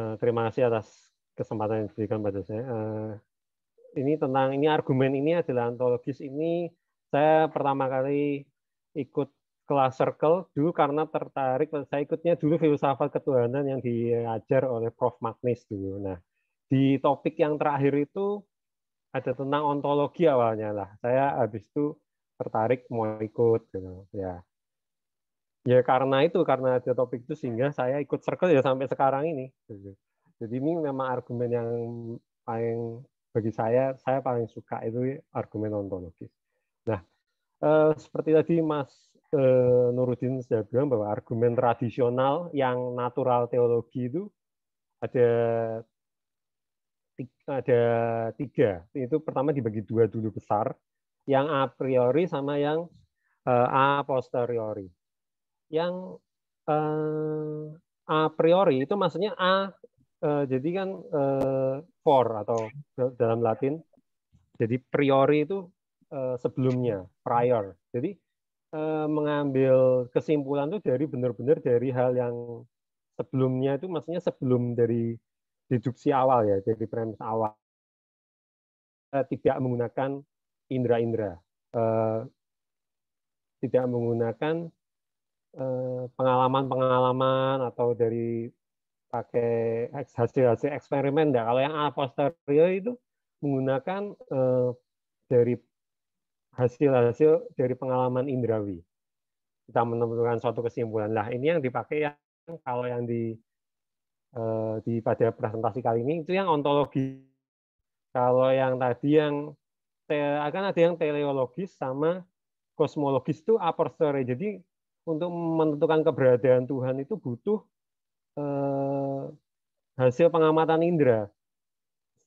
Eh, terima kasih atas kesempatan yang diberikan pada saya. Uh, ini tentang ini argumen ini adalah antologis ini saya pertama kali ikut kelas circle dulu karena tertarik saya ikutnya dulu filsafat ketuhanan yang diajar oleh Prof Magnis dulu. Nah, di topik yang terakhir itu ada tentang ontologi awalnya lah. Saya habis itu tertarik mau ikut gitu ya ya karena itu karena ada topik itu sehingga saya ikut circle ya sampai sekarang ini gitu. jadi ini memang argumen yang paling bagi saya saya paling suka itu argumen ontologis nah eh, seperti tadi mas eh, Nurudin sudah bilang bahwa argumen tradisional yang natural teologi itu ada ada tiga itu pertama dibagi dua dulu besar yang a priori sama yang eh, a posteriori yang uh, a priori itu maksudnya a uh, jadi kan uh, for atau dalam Latin jadi priori itu uh, sebelumnya prior jadi uh, mengambil kesimpulan itu dari benar-benar dari hal yang sebelumnya itu maksudnya sebelum dari deduksi awal ya jadi premis awal uh, tidak menggunakan indera-indera tidak menggunakan Eh, pengalaman-pengalaman atau dari pakai hasil-hasil eksperimen. Nah, kalau yang a posteriori itu menggunakan eh, dari hasil-hasil dari pengalaman indrawi. Kita menemukan suatu kesimpulan. lah. ini yang dipakai yang kalau yang di eh, di pada presentasi kali ini itu yang ontologi. Kalau yang tadi yang akan ada yang teleologis sama kosmologis itu a posteriori. Jadi untuk menentukan keberadaan Tuhan itu butuh eh, hasil pengamatan indera.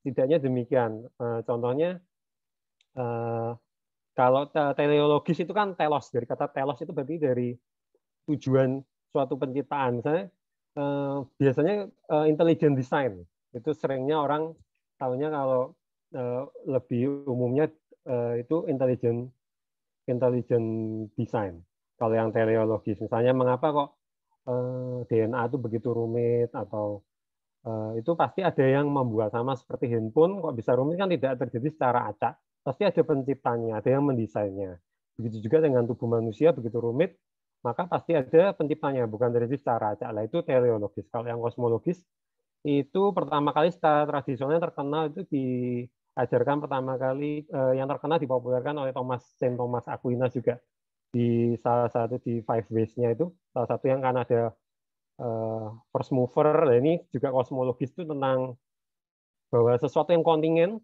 Setidaknya demikian. Eh, contohnya eh, kalau teleologis itu kan telos dari kata telos itu berarti dari tujuan suatu penciptaan. Saya eh, biasanya eh, intelligent design itu seringnya orang tahunya kalau eh, lebih umumnya eh, itu intelligent intelligent design kalau yang teleologis misalnya mengapa kok eh, DNA itu begitu rumit atau eh, itu pasti ada yang membuat sama seperti handphone kok bisa rumit kan tidak terjadi secara acak pasti ada penciptanya ada yang mendesainnya begitu juga dengan tubuh manusia begitu rumit maka pasti ada penciptanya bukan terjadi secara acak lah itu teleologis kalau yang kosmologis itu pertama kali secara tradisional terkenal itu diajarkan pertama kali eh, yang terkenal dipopulerkan oleh Thomas Saint Thomas Aquinas juga di salah satu di five ways-nya itu salah satu yang kan ada uh, eh, first mover nah ini juga kosmologis itu tentang bahwa sesuatu yang kontingen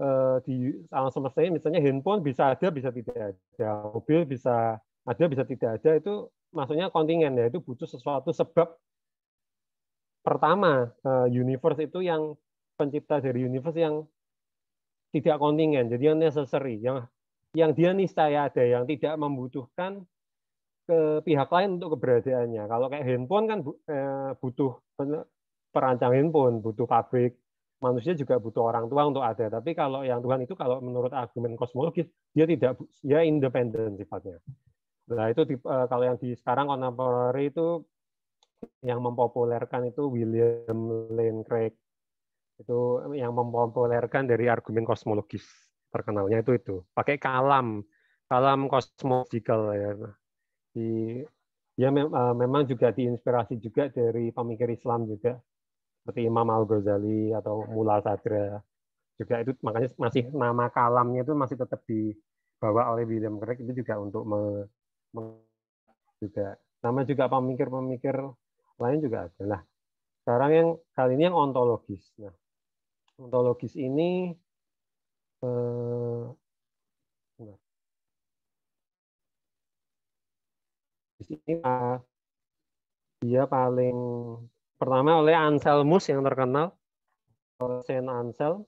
uh, di alam semesta ini misalnya handphone bisa ada bisa tidak ada mobil bisa ada bisa tidak ada itu maksudnya kontingen ya itu butuh sesuatu sebab pertama uh, universe itu yang pencipta dari universe yang tidak kontingen jadi yang necessary yang yang dia niscaya ada, yang tidak membutuhkan ke pihak lain untuk keberadaannya. Kalau kayak handphone kan eh, butuh perancang handphone, butuh pabrik, manusia juga butuh orang tua untuk ada. Tapi kalau yang Tuhan itu kalau menurut argumen kosmologis dia tidak ya independen sifatnya. Nah itu eh, kalau yang di sekarang kontemporer itu yang mempopulerkan itu William Lane Craig itu yang mempopulerkan dari argumen kosmologis terkenalnya itu itu pakai kalam kalam kosmological ya di ya mem, eh, memang juga diinspirasi juga dari pemikir Islam juga seperti Imam Al Ghazali atau Mula Sadra juga itu makanya masih nama kalamnya itu masih tetap dibawa oleh William Craig itu juga untuk me, me juga nama juga pemikir-pemikir lain juga adalah sekarang yang kali ini yang ontologis nah ontologis ini Eh, di sini dia paling pertama oleh Anselmus yang terkenal Saint Anselm.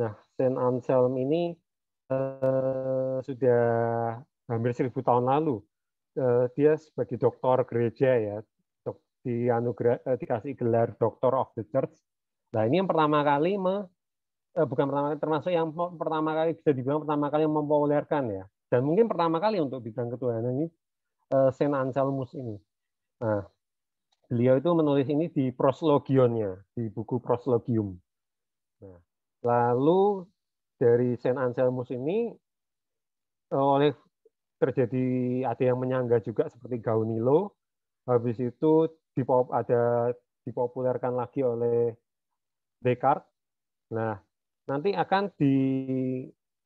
Nah, Saint Anselm ini eh, sudah hampir seribu tahun lalu eh, dia sebagai doktor gereja ya di anugerah eh, dikasih gelar Doctor of the Church. Nah, ini yang pertama kali me, eh, bukan pertama kali termasuk yang pertama kali bisa dibilang pertama kali yang mempopulerkan ya dan mungkin pertama kali untuk bidang ketuhanan ini eh, Saint Anselmus ini. Nah, beliau itu menulis ini di proslogionnya, di buku proslogium. Nah, lalu dari Saint Anselmus ini eh, oleh terjadi ada yang menyangga juga seperti Gaunilo. Habis itu dipop, ada dipopulerkan lagi oleh Descartes. Nah, nanti akan di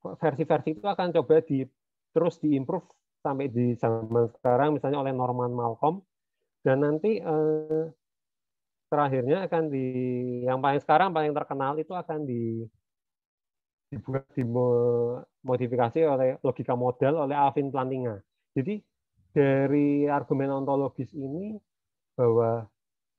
versi-versi itu akan coba di terus diimprove sampai di zaman sekarang misalnya oleh Norman Malcolm dan nanti eh, terakhirnya akan di yang paling sekarang paling terkenal itu akan di dibuat dimodifikasi oleh logika model oleh Alvin Plantinga. Jadi dari argumen ontologis ini bahwa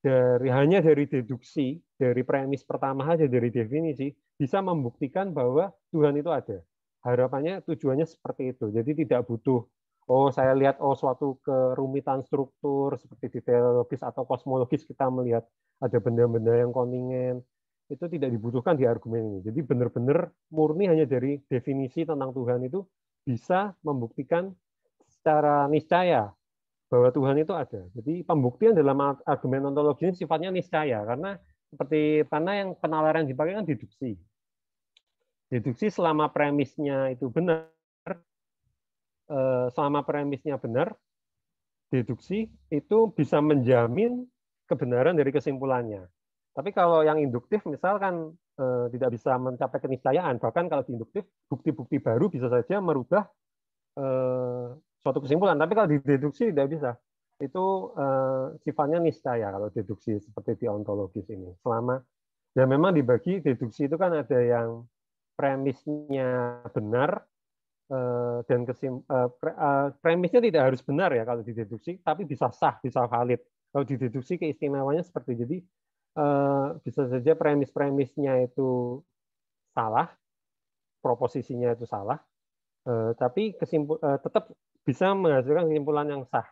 dari hanya dari deduksi dari premis pertama saja dari definisi bisa membuktikan bahwa Tuhan itu ada. Harapannya tujuannya seperti itu. Jadi tidak butuh oh saya lihat oh suatu kerumitan struktur seperti di teologis atau kosmologis kita melihat ada benda-benda yang kontingen itu tidak dibutuhkan di argumen ini. Jadi benar-benar murni hanya dari definisi tentang Tuhan itu bisa membuktikan secara niscaya bahwa Tuhan itu ada. Jadi pembuktian dalam argumen ontologi ini sifatnya niscaya karena seperti karena yang penalaran dipakai kan deduksi. Deduksi selama premisnya itu benar, eh, selama premisnya benar, deduksi itu bisa menjamin kebenaran dari kesimpulannya. Tapi kalau yang induktif misalkan eh, tidak bisa mencapai keniscayaan, bahkan kalau di induktif bukti-bukti baru bisa saja merubah eh, suatu kesimpulan. Tapi kalau di deduksi tidak bisa itu uh, sifatnya niscaya kalau deduksi seperti di ontologis ini. Selama ya memang dibagi deduksi itu kan ada yang premisnya benar uh, dan kesim, uh, pre, uh, premisnya tidak harus benar ya kalau dideduksi, tapi bisa sah, bisa valid. Kalau dideduksi keistimewanya seperti jadi uh, bisa saja premis-premisnya itu salah, proposisinya itu salah, uh, tapi kesimpul, uh, tetap bisa menghasilkan kesimpulan yang sah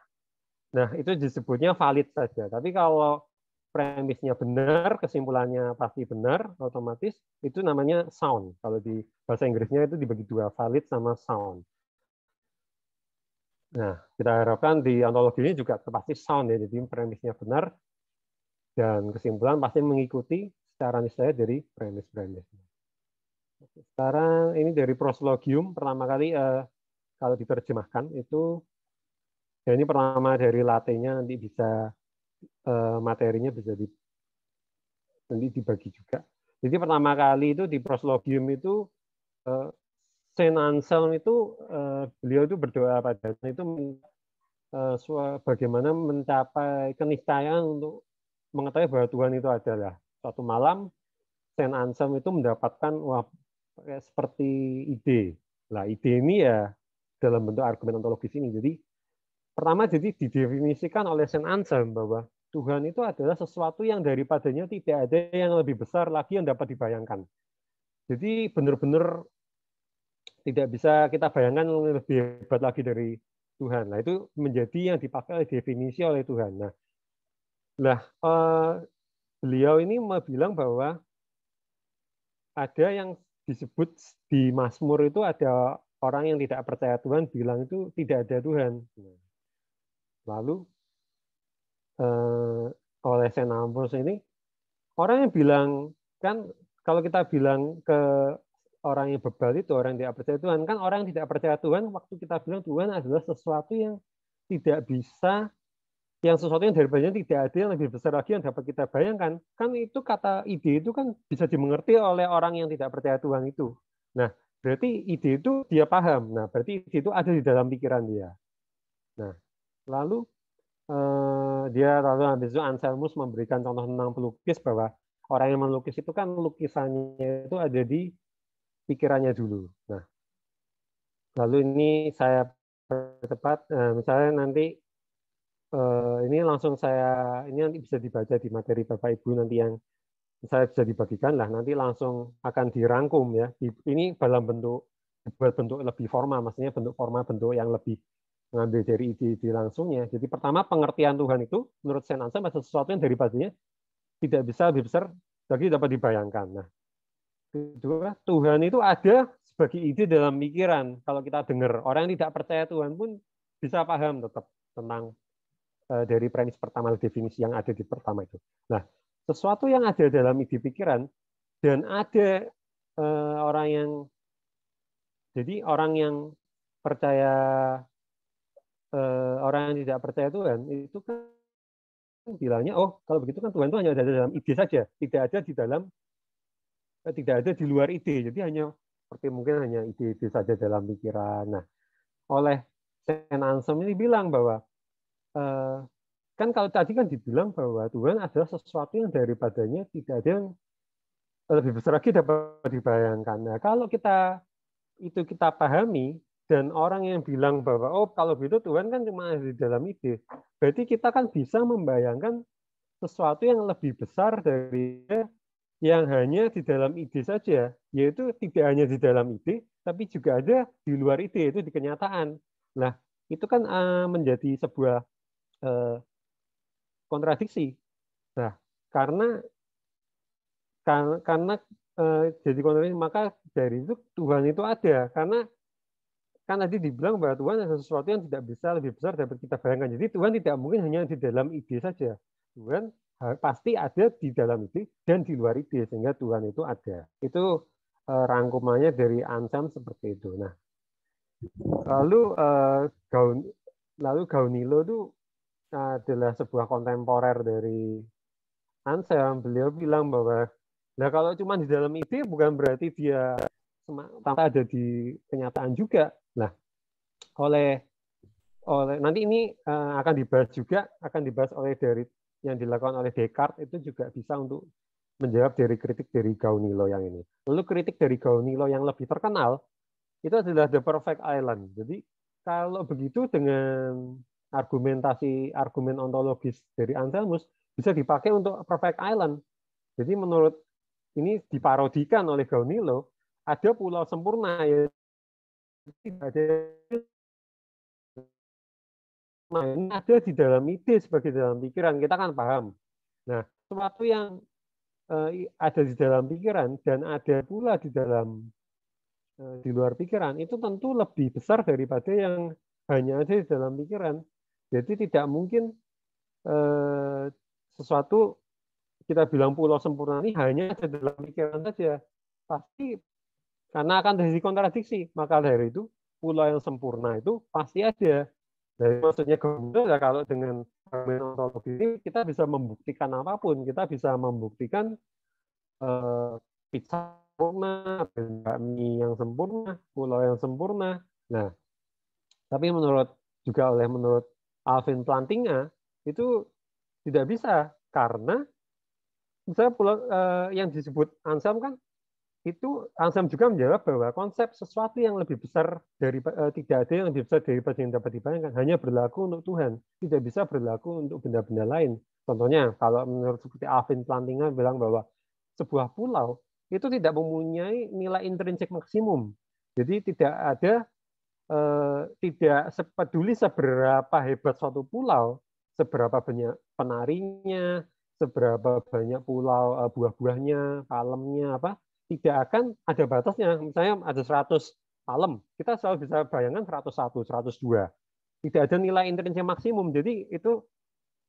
Nah, itu disebutnya valid saja. Tapi kalau premisnya benar, kesimpulannya pasti benar, otomatis itu namanya sound. Kalau di bahasa Inggrisnya itu dibagi dua, valid sama sound. Nah, kita harapkan di antologi ini juga pasti sound ya, jadi premisnya benar dan kesimpulan pasti mengikuti secara niscaya dari premis-premisnya. Sekarang ini dari proslogium pertama kali eh, kalau diterjemahkan itu ya ini pertama dari latenya nanti bisa eh, materinya bisa di, nanti dibagi juga. Jadi pertama kali itu di proslogium itu eh, Saint Anselm itu eh, beliau itu berdoa pada itu bagaimana mencapai keniscayaan untuk mengetahui bahwa Tuhan itu adalah suatu malam Saint Anselm itu mendapatkan wah seperti ide. Lah ide ini ya dalam bentuk argumen ontologis ini. Jadi pertama jadi didefinisikan oleh Saint Anselm bahwa Tuhan itu adalah sesuatu yang daripadanya tidak ada yang lebih besar lagi yang dapat dibayangkan. Jadi benar-benar tidak bisa kita bayangkan lebih hebat lagi dari Tuhan. Nah itu menjadi yang dipakai oleh definisi oleh Tuhan. Nah, lah eh, beliau ini mau bilang bahwa ada yang disebut di Mazmur itu ada orang yang tidak percaya Tuhan bilang itu tidak ada Tuhan. Nah, Lalu eh, oleh Saint Ambrose ini orang yang bilang kan kalau kita bilang ke orang yang bebal itu orang yang tidak percaya Tuhan kan orang yang tidak percaya Tuhan waktu kita bilang Tuhan adalah sesuatu yang tidak bisa yang sesuatu yang banyak tidak ada yang lebih besar lagi yang dapat kita bayangkan kan itu kata ide itu kan bisa dimengerti oleh orang yang tidak percaya Tuhan itu nah berarti ide itu dia paham nah berarti ide itu ada di dalam pikiran dia nah Lalu eh, dia lalu habis itu Anselmus memberikan contoh tentang pelukis bahwa orang yang melukis itu kan lukisannya itu ada di pikirannya dulu. Nah, lalu ini saya percepat, eh, misalnya nanti eh, ini langsung saya ini nanti bisa dibaca di materi Bapak Ibu nanti yang saya bisa dibagikan lah nanti langsung akan dirangkum ya. Ini dalam bentuk berbentuk lebih formal, maksudnya bentuk formal bentuk yang lebih ngambil dari ide-ide langsungnya. Jadi pertama pengertian Tuhan itu menurut Saint Anselm ada sesuatu yang dari daripadanya tidak bisa lebih besar lagi dapat dibayangkan. Nah, kedua Tuhan itu ada sebagai ide dalam pikiran. Kalau kita dengar orang yang tidak percaya Tuhan pun bisa paham tetap tentang eh, dari premis pertama definisi yang ada di pertama itu. Nah, sesuatu yang ada dalam ide pikiran dan ada eh, orang yang jadi orang yang percaya uh, orang yang tidak percaya Tuhan itu kan bilangnya oh kalau begitu kan Tuhan itu hanya ada dalam ide saja, tidak ada di dalam eh, tidak ada di luar ide. Jadi hanya seperti mungkin hanya ide-ide saja dalam pikiran. Nah, oleh Saint Anselm ini bilang bahwa eh, kan kalau tadi kan dibilang bahwa Tuhan adalah sesuatu yang daripadanya tidak ada yang lebih besar lagi dapat dibayangkan. Nah, kalau kita itu kita pahami dan orang yang bilang bahwa, oh kalau begitu Tuhan kan cuma ada di dalam ide. Berarti kita kan bisa membayangkan sesuatu yang lebih besar dari yang hanya di dalam ide saja. Yaitu tidak hanya di dalam ide, tapi juga ada di luar ide, yaitu di kenyataan. Nah, itu kan eh, menjadi sebuah eh, kontradiksi. Nah, karena karena eh, jadi kontradiksi maka dari itu Tuhan itu ada karena kan tadi dibilang bahwa Tuhan adalah sesuatu yang tidak bisa lebih besar dapat kita bayangkan. Jadi Tuhan tidak mungkin hanya di dalam ide saja. Tuhan pasti ada di dalam ide dan di luar ide sehingga Tuhan itu ada. Itu e, rangkumannya dari Ansam seperti itu. Nah, lalu e, gaun lalu Gaunilo itu adalah sebuah kontemporer dari Ansam. Beliau bilang bahwa nah kalau cuma di dalam ide bukan berarti dia tanpa ada di kenyataan juga Nah, oleh oleh nanti ini uh, akan dibahas juga akan dibahas oleh dari yang dilakukan oleh Descartes itu juga bisa untuk menjawab dari kritik dari Gaunilo yang ini. Lalu kritik dari Gaunilo yang lebih terkenal itu adalah The Perfect Island. Jadi kalau begitu dengan argumentasi argumen ontologis dari Anselmus bisa dipakai untuk Perfect Island. Jadi menurut ini diparodikan oleh Gaunilo, ada pulau sempurna tidak ada main ada nah. di dalam ide sebagai dalam pikiran kita kan paham. Nah, sesuatu yang eh, ada di dalam pikiran dan ada pula di dalam eh, di luar pikiran itu tentu lebih besar daripada yang hanya ada di dalam pikiran. Jadi tidak mungkin eh, sesuatu kita bilang pulau sempurna ini hanya ada dalam pikiran saja. Pasti karena akan terjadi kontradiksi. Maka dari itu, pulau yang sempurna itu pasti ada. dari maksudnya ya kalau dengan ontologi ini kita bisa membuktikan apapun. Kita bisa membuktikan eh, pizza sempurna, bakmi yang sempurna, pulau yang sempurna. Nah, tapi menurut juga oleh menurut Alvin Plantinga itu tidak bisa karena misalnya pulau eh, yang disebut Ansam kan itu Ansem juga menjawab bahwa konsep sesuatu yang lebih besar dari uh, tidak ada yang lebih besar daripada yang dapat dibayangkan hanya berlaku untuk Tuhan, tidak bisa berlaku untuk benda-benda lain. Contohnya, kalau menurut seperti Alvin Plantinga bilang bahwa sebuah pulau itu tidak mempunyai nilai intrinsik maksimum. Jadi tidak ada uh, tidak sepeduli seberapa hebat suatu pulau, seberapa banyak penarinya, seberapa banyak pulau uh, buah-buahnya, palemnya apa, tidak akan ada batasnya. Misalnya ada 100 palem, kita selalu bisa bayangkan 101, 102. Tidak ada nilai intrinsik maksimum. Jadi itu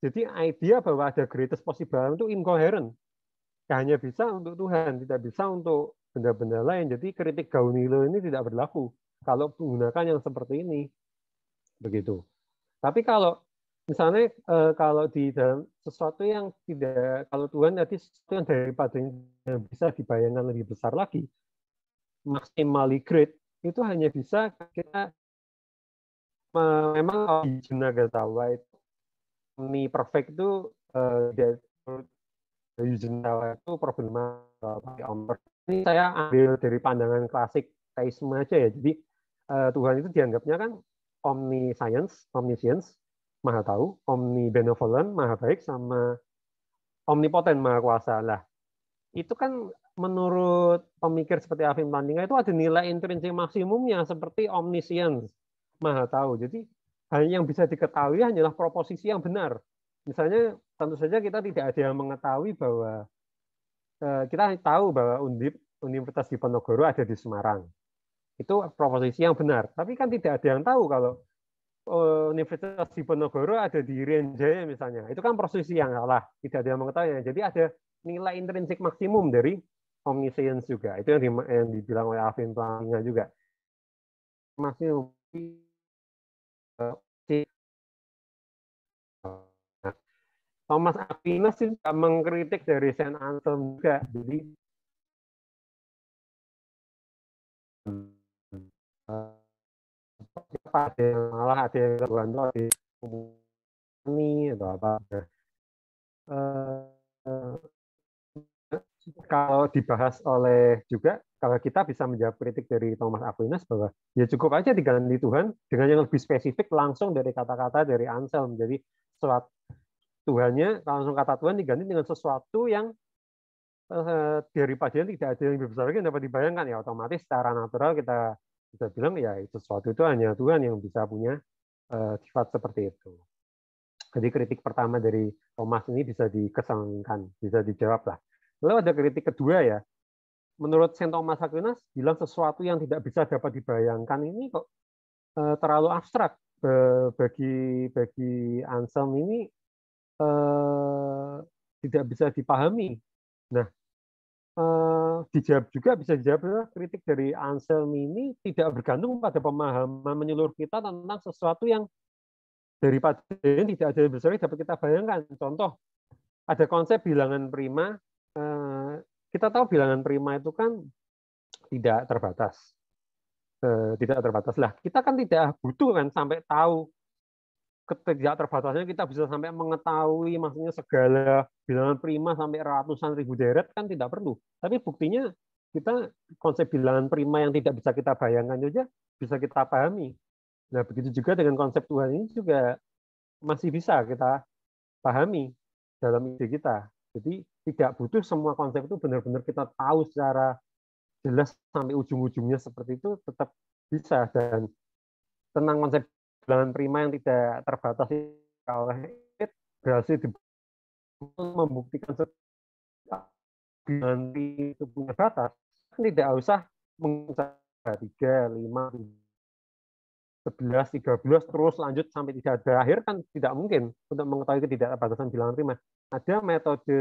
jadi idea bahwa ada greatest possible itu incoherent. Hanya bisa untuk Tuhan, tidak bisa untuk benda-benda lain. Jadi kritik Gaunilo ini tidak berlaku kalau menggunakan yang seperti ini. Begitu. Tapi kalau misalnya uh, kalau di dalam sesuatu yang tidak kalau Tuhan nanti sesuatu yang daripadanya yang bisa dibayangkan lebih besar lagi maksimali great itu hanya bisa kita memang kalau di Junagatawa itu ini perfect itu eh, dari itu problematik ini saya ambil dari pandangan klasik teisme aja ya jadi eh, Tuhan itu dianggapnya kan omniscience, omniscience maha tahu, omni benevolent, maha baik, sama omnipotent, maha kuasa. Lah, itu kan menurut pemikir seperti Alvin Tandinga itu ada nilai intrinsik maksimumnya seperti omniscience, maha tahu. Jadi hanya yang bisa diketahui hanyalah proposisi yang benar. Misalnya tentu saja kita tidak ada yang mengetahui bahwa eh, kita tahu bahwa Undip Universitas Diponegoro ada di Semarang. Itu proposisi yang benar, tapi kan tidak ada yang tahu kalau Eh, Universitas Diponegoro ada di Irian misalnya. Itu kan prosesi yang salah, tidak ada yang mengetahuinya. Jadi ada nilai intrinsik maksimum dari omniscience juga. Itu yang, di, yang dibilang oleh Alvin Plantinga juga. Maksimum Thomas Aquinas juga mengkritik dari Saint Anselm juga. Jadi ada yang malah ada yang terbantu di ini atau apa nah, eh, kalau dibahas oleh juga kalau kita bisa menjawab kritik dari Thomas Aquinas bahwa ya cukup aja diganti Tuhan dengan yang lebih spesifik langsung dari kata-kata dari Anselm jadi suatu Tuhannya langsung kata Tuhan diganti dengan sesuatu yang eh, pasien tidak ada yang lebih besar lagi yang dapat dibayangkan ya otomatis secara natural kita bisa bilang ya itu sesuatu itu hanya Tuhan yang bisa punya eh, sifat seperti itu. Jadi kritik pertama dari Thomas ini bisa dikesampingkan, bisa dijawab lah. Lalu ada kritik kedua ya. Menurut Saint Thomas Aquinas bilang sesuatu yang tidak bisa dapat dibayangkan ini kok eh, terlalu abstrak bagi bagi Anselm ini eh, tidak bisa dipahami. Nah, Eh, dijawab juga bisa dijawab ya. kritik dari Anselm ini tidak bergantung pada pemahaman menyeluruh kita tentang sesuatu yang dari pasien tidak ada besar dapat kita bayangkan. Contoh, ada konsep bilangan prima. Eh, kita tahu bilangan prima itu kan tidak terbatas. Eh, tidak terbatas. Lah, kita kan tidak butuh kan sampai tahu ketika terbatasnya kita bisa sampai mengetahui maksudnya segala bilangan prima sampai ratusan ribu deret kan tidak perlu. Tapi buktinya kita konsep bilangan prima yang tidak bisa kita bayangkan saja bisa kita pahami. Nah, begitu juga dengan konsep Tuhan ini juga masih bisa kita pahami dalam ide kita. Jadi tidak butuh semua konsep itu benar-benar kita tahu secara jelas sampai ujung-ujungnya seperti itu tetap bisa dan tentang konsep bilangan prima yang tidak terbatas oleh it berhasil membuktikan bilangan itu punya batas tidak usah menggunakan tiga lima sebelas tiga belas terus lanjut sampai tidak ada akhir kan tidak mungkin untuk mengetahui ketidakbatasan bilangan prima ada metode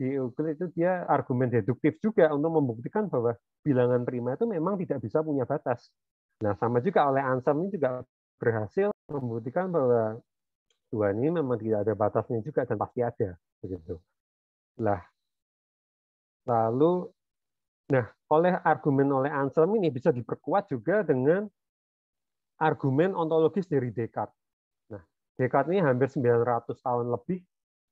di Google itu dia argumen deduktif juga untuk membuktikan bahwa bilangan prima itu memang tidak bisa punya batas. Nah, sama juga oleh Anselm ini juga berhasil membuktikan bahwa Tuhan ini memang tidak ada batasnya juga dan pasti ada begitu. Lah lalu nah oleh argumen oleh Anselm ini bisa diperkuat juga dengan argumen ontologis dari Descartes. Nah, Descartes ini hampir 900 tahun lebih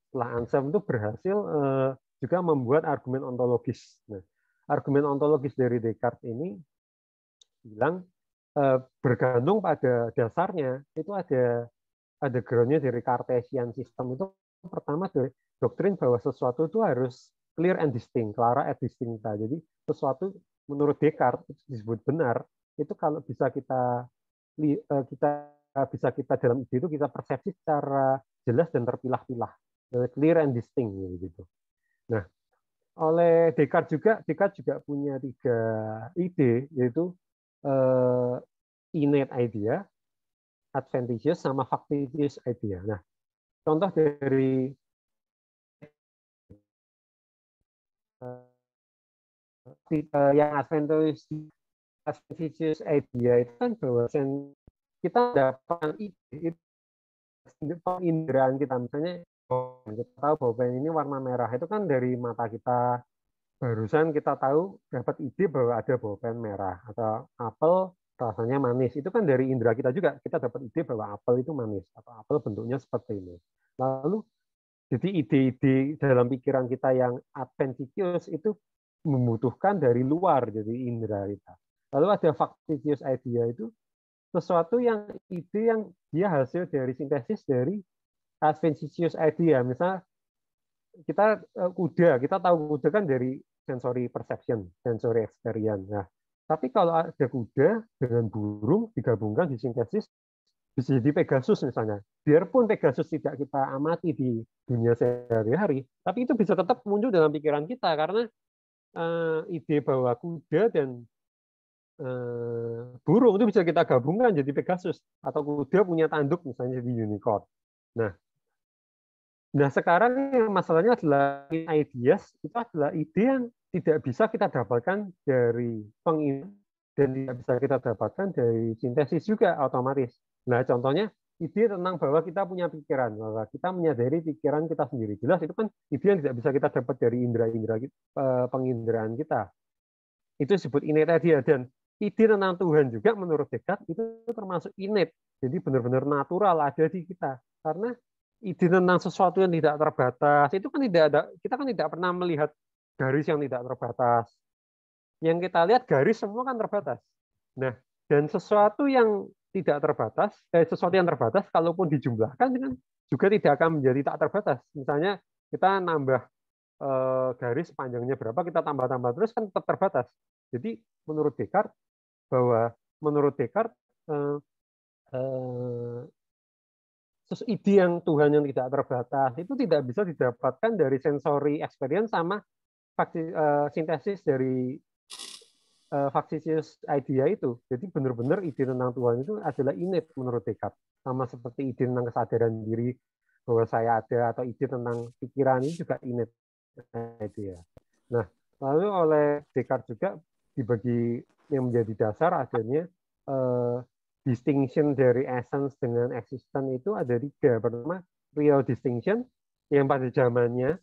setelah Anselm itu berhasil eh, juga membuat argumen ontologis. Nah, argumen ontologis dari Descartes ini bilang Eh, bergantung pada dasarnya itu ada ada groundnya dari Cartesian system itu pertama dari doktrin bahwa sesuatu itu harus clear and distinct, clara distinct distinct. Nah, jadi sesuatu menurut Descartes disebut benar itu kalau bisa kita eh, kita bisa kita dalam ide itu kita persepsi secara jelas dan terpilah-pilah, clear and distinct gitu. Nah, oleh Descartes juga Descartes juga punya tiga ide yaitu uh, innate idea, advantageous sama factitious idea. Nah, contoh dari eh, yang advantageous idea itu kan bahwa kita dapat ide itu penginderaan kita misalnya kita tahu bahwa ini warna merah itu kan dari mata kita barusan kita tahu dapat ide bahwa ada bolpen merah atau apel rasanya manis. Itu kan dari indera kita juga. Kita dapat ide bahwa apel itu manis atau apel bentuknya seperti ini. Lalu jadi ide-ide dalam pikiran kita yang adventitious itu membutuhkan dari luar jadi indera kita. Lalu ada factitious idea itu sesuatu yang ide yang dia hasil dari sintesis dari adventitious idea. Misalnya kita eh, kuda, kita tahu kuda kan dari sensory perception, sensory experience. Nah, tapi kalau ada kuda dengan burung digabungkan di sintesis, bisa jadi Pegasus misalnya. Biarpun Pegasus tidak kita amati di dunia sehari-hari, tapi itu bisa tetap muncul dalam pikiran kita karena uh, ide bahwa kuda dan uh, burung itu bisa kita gabungkan jadi Pegasus atau kuda punya tanduk misalnya di unicorn. Nah, Nah sekarang masalahnya adalah ideas itu adalah ide yang tidak bisa kita dapatkan dari pengiman dan tidak bisa kita dapatkan dari sintesis juga otomatis. Nah contohnya ide tentang bahwa kita punya pikiran, bahwa kita menyadari pikiran kita sendiri. Jelas itu kan ide yang tidak bisa kita dapat dari indera-indera eh, penginderaan kita. Itu disebut innate idea dan ide tentang Tuhan juga menurut dekat itu termasuk innate. Jadi benar-benar natural ada di kita. Karena ide tentang sesuatu yang tidak terbatas itu kan tidak ada kita kan tidak pernah melihat garis yang tidak terbatas yang kita lihat garis semua kan terbatas nah dan sesuatu yang tidak terbatas eh, sesuatu yang terbatas kalaupun dijumlahkan kan juga tidak akan menjadi tak terbatas misalnya kita nambah eh, garis panjangnya berapa kita tambah-tambah terus kan tetap terbatas jadi menurut Descartes bahwa menurut Descartes eh, eh, terus ide yang Tuhan yang tidak terbatas itu tidak bisa didapatkan dari sensory experience sama faksi, uh, sintesis dari uh, eh, faksisius idea itu. Jadi benar-benar ide tentang Tuhan itu adalah innate menurut Descartes. Sama seperti ide tentang kesadaran diri bahwa saya ada atau ide tentang pikiran ini juga innate idea. Nah, lalu oleh Descartes juga dibagi yang menjadi dasar adanya uh, eh, distinction dari essence dengan existence itu ada tiga. Pertama, real distinction yang pada zamannya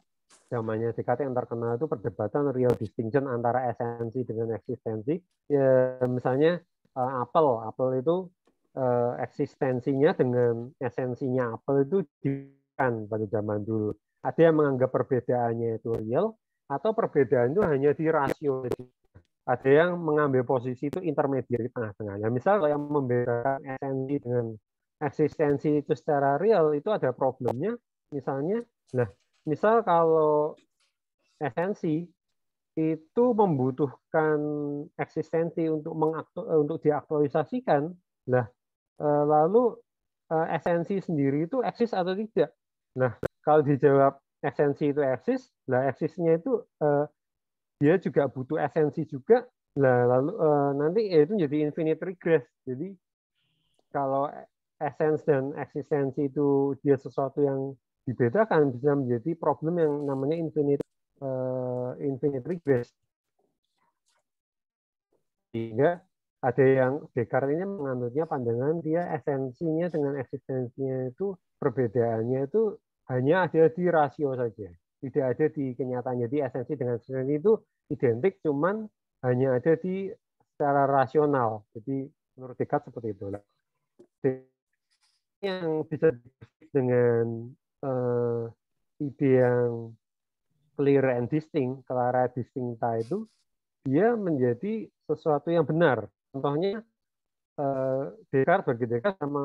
zamannya DKT yang terkenal itu perdebatan real distinction antara esensi dengan eksistensi. Ya, misalnya uh, apel, apel itu uh, eksistensinya dengan esensinya apel itu bukan pada zaman dulu. Ada yang menganggap perbedaannya itu real atau perbedaan itu hanya di rasio ada yang mengambil posisi itu intermediate tengah-tengah. Ya, misal kalau yang membedakan esensi dengan eksistensi itu secara real itu ada problemnya. Misalnya, nah, misal kalau esensi itu membutuhkan eksistensi untuk mengaktu, eh, untuk diaktualisasikan. Nah, eh, lalu esensi eh, sendiri itu eksis atau tidak? Nah, kalau dijawab esensi itu eksis, nah eksisnya itu dia juga butuh esensi juga lah lalu uh, nanti ya itu jadi infinite regress jadi kalau esensi dan eksistensi itu dia sesuatu yang dibedakan bisa menjadi problem yang namanya infinite uh, infinite regress sehingga ada yang Descartes ini menganutnya pandangan dia esensinya dengan eksistensinya itu perbedaannya itu hanya ada di rasio saja tidak ada di kenyataan. Jadi esensi dengan seni itu identik, cuman hanya ada di secara rasional. Jadi menurut dekat seperti itu. Yang bisa dengan uh, ide yang clear and distinct, clara distincta itu, dia menjadi sesuatu yang benar. Contohnya uh, Descartes, bagi Descartes sama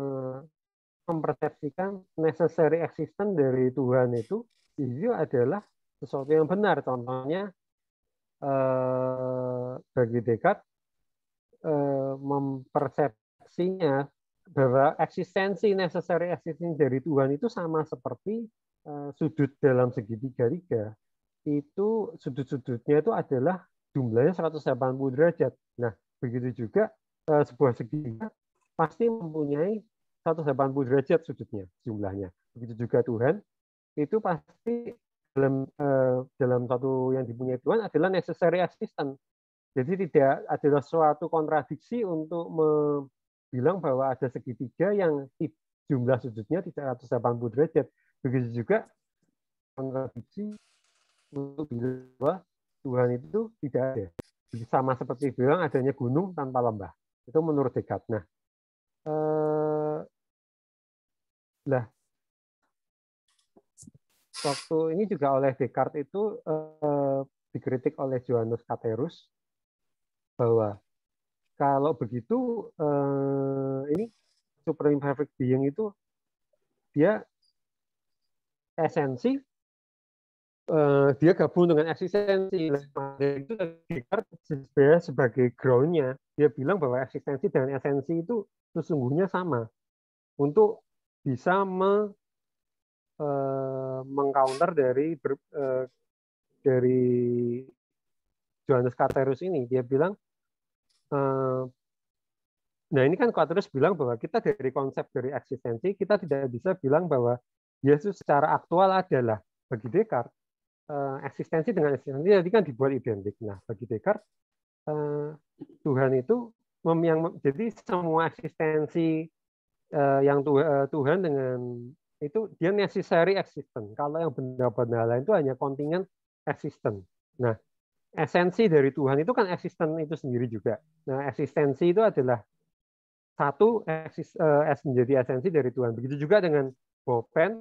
mempersepsikan necessary existence dari Tuhan itu itu adalah sesuatu yang benar. Contohnya eh, bagi dekat eh, mempersepsinya bahwa eksistensi necessary eksistensi dari Tuhan itu sama seperti eh, sudut dalam segitiga-tiga itu sudut-sudutnya itu adalah jumlahnya 180 derajat. Nah, begitu juga sebuah segitiga pasti mempunyai 180 derajat sudutnya jumlahnya. Begitu juga Tuhan itu pasti dalam eh, dalam satu yang dipunyai Tuhan adalah necessary assistant Jadi tidak ada suatu kontradiksi untuk bilang bahwa ada segitiga yang jumlah sudutnya tidak 180 derajat. Begitu juga kontradiksi untuk bilang bahwa Tuhan itu tidak ada. Jadi sama seperti bilang adanya gunung tanpa lembah. Itu menurut dekat Nah, eh, lah waktu ini juga oleh Descartes itu eh, dikritik oleh Johannes Caterus bahwa kalau begitu eh, ini supreme perfect being itu dia esensi eh, dia gabung dengan eksistensi nah, itu Descartes sebagai groundnya dia bilang bahwa eksistensi dan esensi itu sesungguhnya sama untuk bisa uh, mengcounter dari ber, uh, dari Johannes Carterus ini. Dia bilang, uh, nah ini kan Carterus bilang bahwa kita dari konsep dari eksistensi kita tidak bisa bilang bahwa Yesus secara aktual adalah bagi Descartes uh, eksistensi dengan eksistensi jadi kan dibuat identik. Nah bagi Descartes uh, Tuhan itu yang jadi semua eksistensi yang Tuhan dengan itu dia necessary existent. Kalau yang benda-benda lain itu hanya kontingen existent. Nah, esensi dari Tuhan itu kan existent itu sendiri juga. Nah, eksistensi itu adalah satu eksis, eh, menjadi esensi dari Tuhan. Begitu juga dengan Bopen,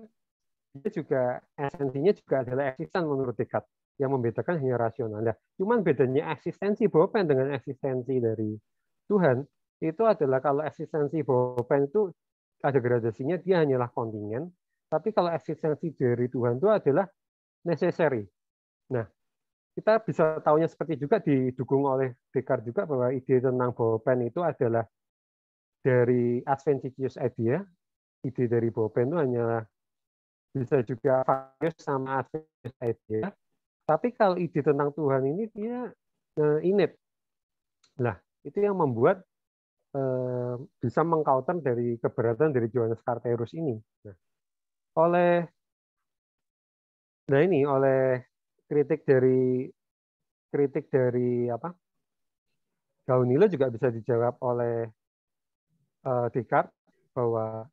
dia juga esensinya juga adalah eksisten menurut dekat Yang membedakan hanya rasional. Nah, cuman bedanya eksistensi Bopen dengan eksistensi dari Tuhan itu adalah kalau eksistensi Bopen itu ada gradasinya dia hanyalah kontingen, tapi kalau eksistensi dari Tuhan itu adalah necessary. Nah, kita bisa tahunya seperti juga didukung oleh Descartes juga bahwa ide tentang bolpen itu adalah dari adventitious idea, ide dari bolpen itu hanyalah bisa juga various sama adventitious idea. Tapi kalau ide tentang Tuhan ini dia eh, inip. Nah, itu yang membuat Eh, bisa mengcounter dari keberatan dari Johannes Carterus ini. Nah, oleh nah ini oleh kritik dari kritik dari apa? Gaunilo juga bisa dijawab oleh uh, Descartes bahwa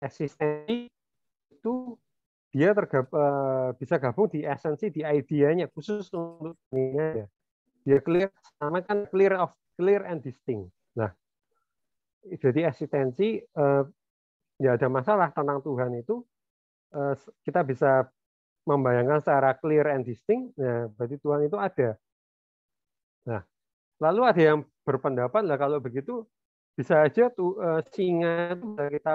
eksistensi itu dia tergab, uh, bisa gabung di esensi di idenya khusus untuk ya Dia clear sama kan clear of clear and distinct. Nah, jadi eksistensi eh, ya ada masalah tentang Tuhan itu eh, kita bisa membayangkan secara clear and distinct, ya, berarti Tuhan itu ada. Nah, lalu ada yang berpendapat lah kalau begitu bisa aja tuh eh, singa itu kita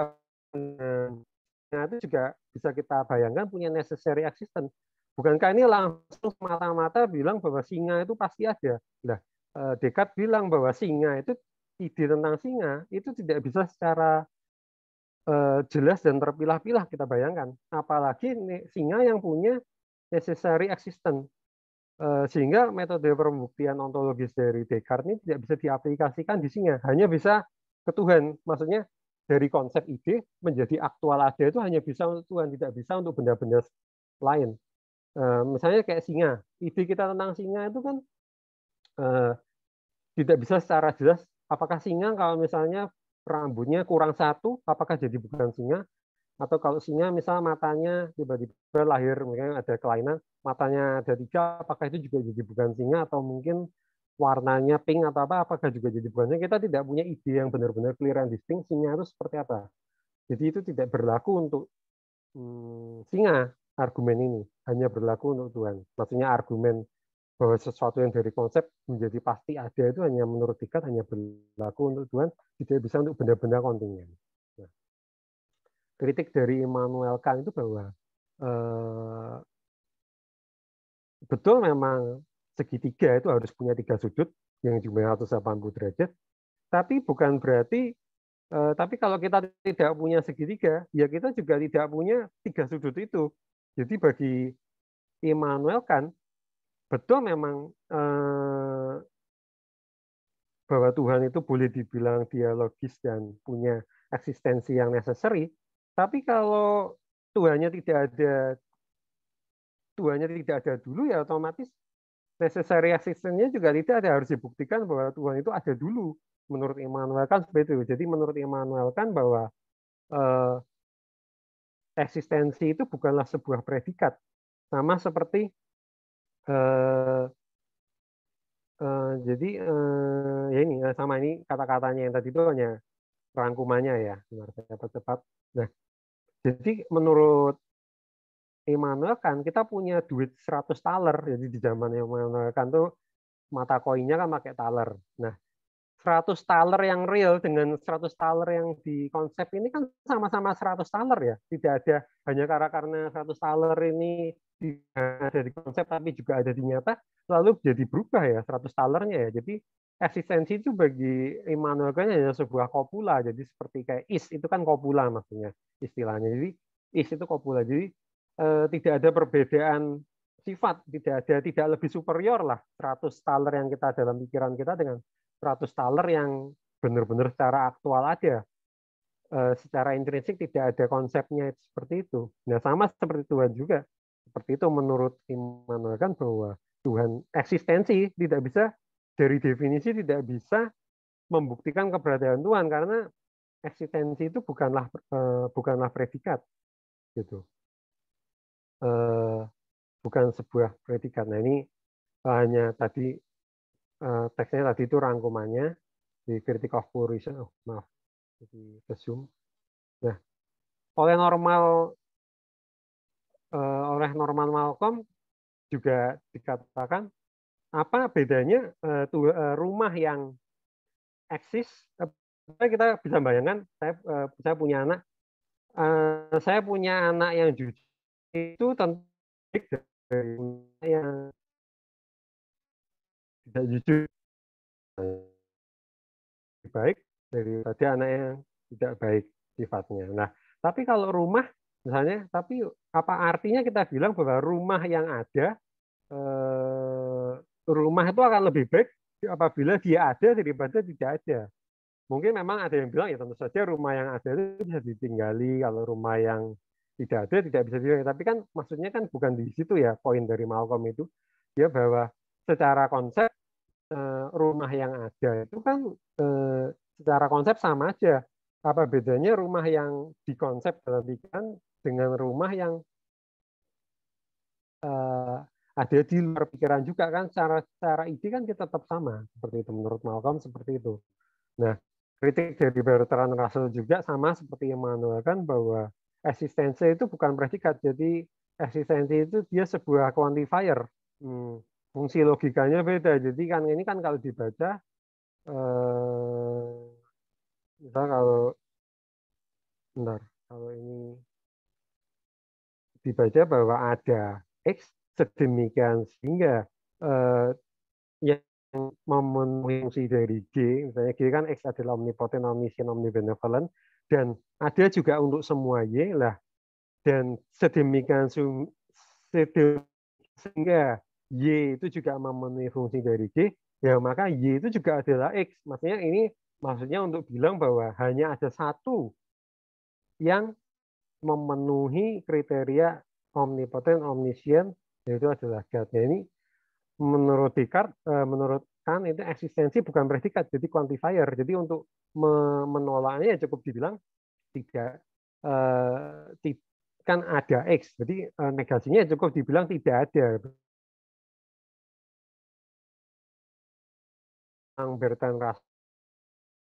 singa itu juga bisa kita bayangkan punya necessary existence. Bukankah ini langsung mata-mata bilang bahwa singa itu pasti ada? Nah, eh, Dekat bilang bahwa singa itu ide tentang singa itu tidak bisa secara uh, jelas dan terpilah-pilah kita bayangkan. Apalagi singa yang punya necessary existence. Eh, sehingga metode pembuktian ontologis dari Descartes ini tidak bisa diaplikasikan di singa. Hanya bisa ke Tuhan. Maksudnya dari konsep ide menjadi aktual ada itu hanya bisa untuk Tuhan, tidak bisa untuk benda-benda lain. Eh, misalnya kayak singa. Ide kita tentang singa itu kan tidak bisa secara jelas Apakah singa kalau misalnya rambutnya kurang satu, apakah jadi bukan singa? Atau kalau singa misal matanya tiba-tiba lahir, mungkin ada kelainan, matanya ada tiga, apakah itu juga jadi bukan singa? Atau mungkin warnanya pink atau apa, apakah juga jadi bukan singa? Kita tidak punya ide yang benar-benar clear and distinct, singa itu seperti apa. Jadi itu tidak berlaku untuk hmm, singa, argumen ini. Hanya berlaku untuk Tuhan. Maksudnya argumen bahwa sesuatu yang dari konsep menjadi pasti ada itu hanya menurut tingkat hanya berlaku untuk Tuhan tidak bisa untuk benda-benda kontingen. Nah, kritik dari Immanuel Kant itu bahwa eh, betul memang segitiga itu harus punya tiga sudut yang jumlahnya 180 derajat, tapi bukan berarti eh, tapi kalau kita tidak punya segitiga, ya kita juga tidak punya tiga sudut itu. Jadi bagi Immanuel Kant betul memang eh, bahwa Tuhan itu boleh dibilang dialogis dan punya eksistensi yang necessary, tapi kalau Tuhannya tidak ada Tuhannya tidak ada dulu ya otomatis necessary eksistensinya juga tidak ada harus dibuktikan bahwa Tuhan itu ada dulu menurut Immanuel kan seperti itu. Jadi menurut Immanuel kan bahwa eh, eksistensi itu bukanlah sebuah predikat sama seperti uh, jadi uh, ya ini sama ini kata-katanya yang tadi itu hanya rangkumannya ya benar saya cepat nah jadi menurut Immanuel kan kita punya duit 100 taler jadi di zaman Immanuel kan tuh mata koinnya kan pakai taler nah 100 taler yang real dengan 100 taler yang di konsep ini kan sama-sama 100 taler ya. Tidak ada hanya karena karena 100 taler ini ada di konsep tapi juga ada di nyata, lalu jadi berubah ya 100 talernya ya. Jadi eksistensi itu bagi Immanuel Kant hanya sebuah kopula. Jadi seperti kayak is itu kan kopula maksudnya istilahnya. Jadi is itu kopula. Jadi eh, tidak ada perbedaan sifat, tidak ada tidak lebih superior lah 100 taler yang kita dalam pikiran kita dengan 100 taler yang benar-benar secara aktual ada, eh, Secara intrinsik tidak ada konsepnya seperti itu. Nah sama seperti Tuhan juga. Seperti itu menurut Immanuel kan bahwa Tuhan eksistensi tidak bisa dari definisi tidak bisa membuktikan keberadaan Tuhan karena eksistensi itu bukanlah eh, bukanlah predikat gitu eh, bukan sebuah predikat. Nah ini hanya tadi Eh, teksnya tadi itu rangkumannya di critical of Purism. Oh, maaf. Jadi resume. Nah, oleh normal eh, oleh normal Malcolm juga dikatakan apa bedanya eh, tuh, rumah yang eksis kita bisa bayangkan saya punya anak saya punya anak yang jujur itu tentu dari yang tidak jujur baik daripada anak yang tidak baik sifatnya. Nah, tapi kalau rumah misalnya, tapi apa artinya kita bilang bahwa rumah yang ada eh, rumah itu akan lebih baik apabila dia ada daripada tidak ada. Mungkin memang ada yang bilang ya tentu saja rumah yang ada itu bisa ditinggali, kalau rumah yang tidak ada tidak bisa ditinggali. Tapi kan maksudnya kan bukan di situ ya poin dari Malcolm itu. Dia bahwa secara konsep Eh, rumah yang ada itu kan eh, secara konsep sama aja. Apa bedanya rumah yang dikonsep dalam pikiran dengan rumah yang eh, ada di luar pikiran juga kan secara secara ide kan kita tetap sama seperti itu menurut Malcolm seperti itu. Nah kritik dari Bertrand Russell juga sama seperti yang kan bahwa eksistensi itu bukan predikat jadi eksistensi itu dia sebuah quantifier. Hmm fungsi logikanya beda. Jadi kan ini kan kalau dibaca, eh, misal kalau, benar kalau ini dibaca bahwa ada X sedemikian sehingga eh, yang memenuhi fungsi dari G, misalnya G kan X adalah omnipotent, omniscient, omnibenevolent, dan ada juga untuk semua Y lah, dan sedemikian sehingga Y itu juga memenuhi fungsi dari G, ya maka Y itu juga adalah X. Maksudnya ini maksudnya untuk bilang bahwa hanya ada satu yang memenuhi kriteria omnipotent, omniscient, yaitu adalah God. Nah, ini menurut Descartes, eh, menurut Kant itu eksistensi bukan predikat, jadi quantifier. Jadi untuk menolaknya ya cukup dibilang tidak eh, kan ada x, jadi eh, negasinya cukup dibilang tidak ada. Tentang Bertrand Russell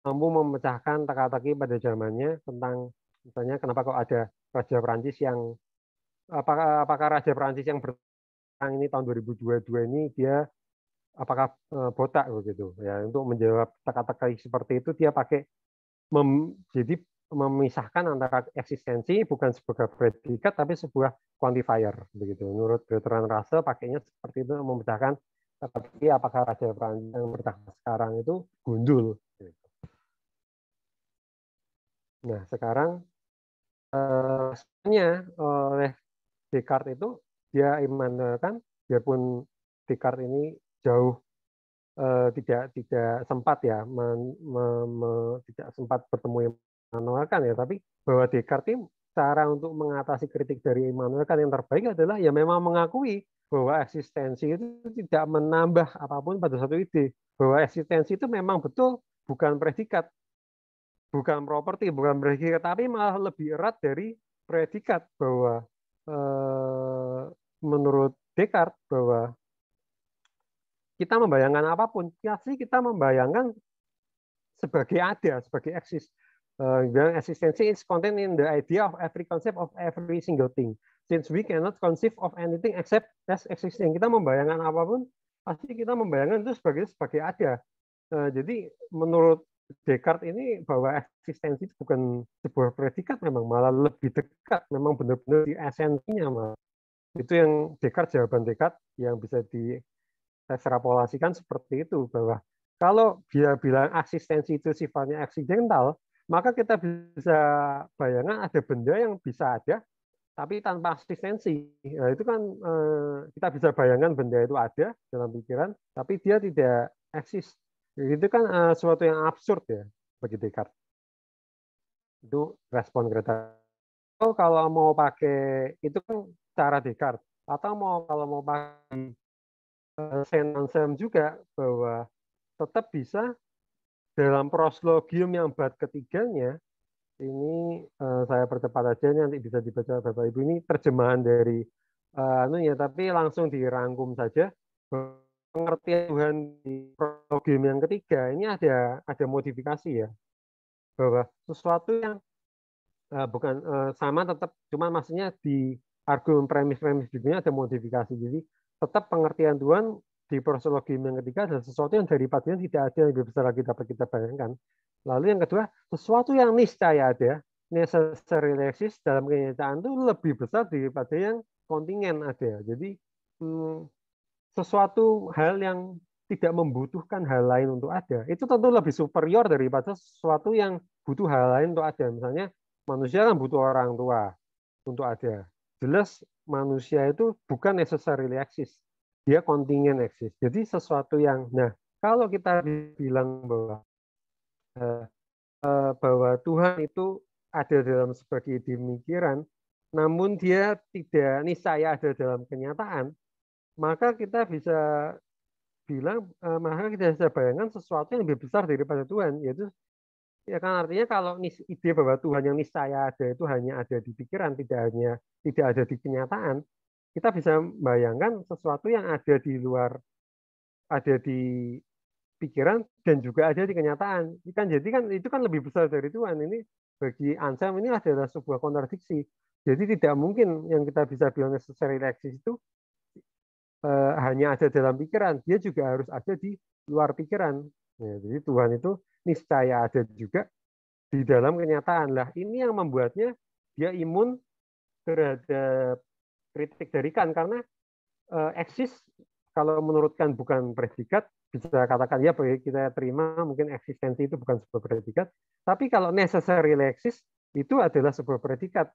mampu memecahkan teka-teki pada zamannya tentang misalnya kenapa kok ada Raja Prancis yang apakah, apakah Raja Prancis yang berperang ini tahun 2022 ini dia apakah eh, botak begitu ya untuk menjawab teka-teki seperti itu dia pakai mem, jadi memisahkan antara eksistensi bukan sebagai predikat tapi sebuah quantifier begitu menurut Bertrand Russell pakainya seperti itu memecahkan tapi apakah Raja Prancis yang bertahan sekarang itu gundul? Gitu. Nah, sekarang eh, sebenarnya oleh Descartes itu dia Dia biarpun Descartes ini jauh eh, tidak tidak sempat ya men, me, me, tidak sempat bertemu Immanuel kan ya, tapi bahwa Descartes ini cara untuk mengatasi kritik dari Immanuel kan yang terbaik adalah ya memang mengakui bahwa eksistensi itu tidak menambah apapun pada satu ide. Bahwa eksistensi itu memang betul bukan predikat, bukan properti, bukan predikat, tapi malah lebih erat dari predikat bahwa eh, menurut Descartes bahwa kita membayangkan apapun, pasti kita membayangkan sebagai ada, sebagai eksis. Uh, eh, then existency is contained in the idea of every concept of every single thing. Since we cannot conceive of anything except as existing. Kita membayangkan apapun, pasti kita membayangkan itu sebagai sebagai ada. Uh, jadi menurut Descartes ini bahwa eksistensi itu bukan sebuah predikat memang malah lebih dekat memang benar-benar di esensinya malah. Itu yang Descartes jawaban Descartes yang bisa di ekstrapolasikan seperti itu bahwa kalau dia bilang eksistensi itu sifatnya eksidental, maka kita bisa bayangkan ada benda yang bisa ada tapi tanpa asistensi. Nah, itu kan eh, kita bisa bayangkan benda itu ada dalam pikiran, tapi dia tidak eksis. Itu kan eh, sesuatu yang absurd ya bagi Descartes. Itu respon kereta. Oh, kalau mau pakai itu kan cara Descartes. Atau mau kalau mau pakai Saint eh, Anselm juga bahwa tetap bisa dalam proslogium yang bab ketiganya ini eh, saya percepat aja nanti bisa dibaca Bapak Ibu ini terjemahan dari uh, eh, anunya tapi langsung dirangkum saja pengertian Tuhan di proslogium yang ketiga ini ada ada modifikasi ya bahwa sesuatu yang eh, bukan sama tetap cuma maksudnya di argumen premis-premis juga ada modifikasi jadi tetap pengertian Tuhan di prosologi yang ketiga adalah sesuatu yang dari daripadanya tidak ada yang lebih besar lagi dapat kita bayangkan. Lalu yang kedua, sesuatu yang niscaya ada, necessary exist dalam kenyataan itu lebih besar daripada yang kontingen ada. Jadi hmm, sesuatu hal yang tidak membutuhkan hal lain untuk ada, itu tentu lebih superior daripada sesuatu yang butuh hal lain untuk ada. Misalnya manusia kan butuh orang tua untuk ada. Jelas manusia itu bukan necessary. exist dia kontingen eksis. Jadi sesuatu yang, nah kalau kita bilang bahwa eh, eh, bahwa Tuhan itu ada dalam sebagai demikian, namun dia tidak niscaya ada dalam kenyataan, maka kita bisa bilang, eh, maka kita bisa bayangkan sesuatu yang lebih besar daripada Tuhan, yaitu ya kan artinya kalau ide bahwa Tuhan yang niscaya ada itu hanya ada di pikiran, tidak hanya tidak ada di kenyataan, kita bisa bayangkan sesuatu yang ada di luar, ada di pikiran dan juga ada di kenyataan. Kan jadi kan itu kan lebih besar dari Tuhan. Ini bagi Ansam ini adalah sebuah kontradiksi. Jadi tidak mungkin yang kita bisa bilang necessary reaksi itu eh, hanya ada dalam pikiran. Dia juga harus ada di luar pikiran. Ya, jadi Tuhan itu niscaya ada juga di dalam kenyataan. Lah ini yang membuatnya dia imun terhadap kritik dari Kant karena eh, eksis kalau menurutkan bukan predikat bisa katakan ya kita terima mungkin eksistensi itu bukan sebuah predikat tapi kalau necessary eksis itu adalah sebuah predikat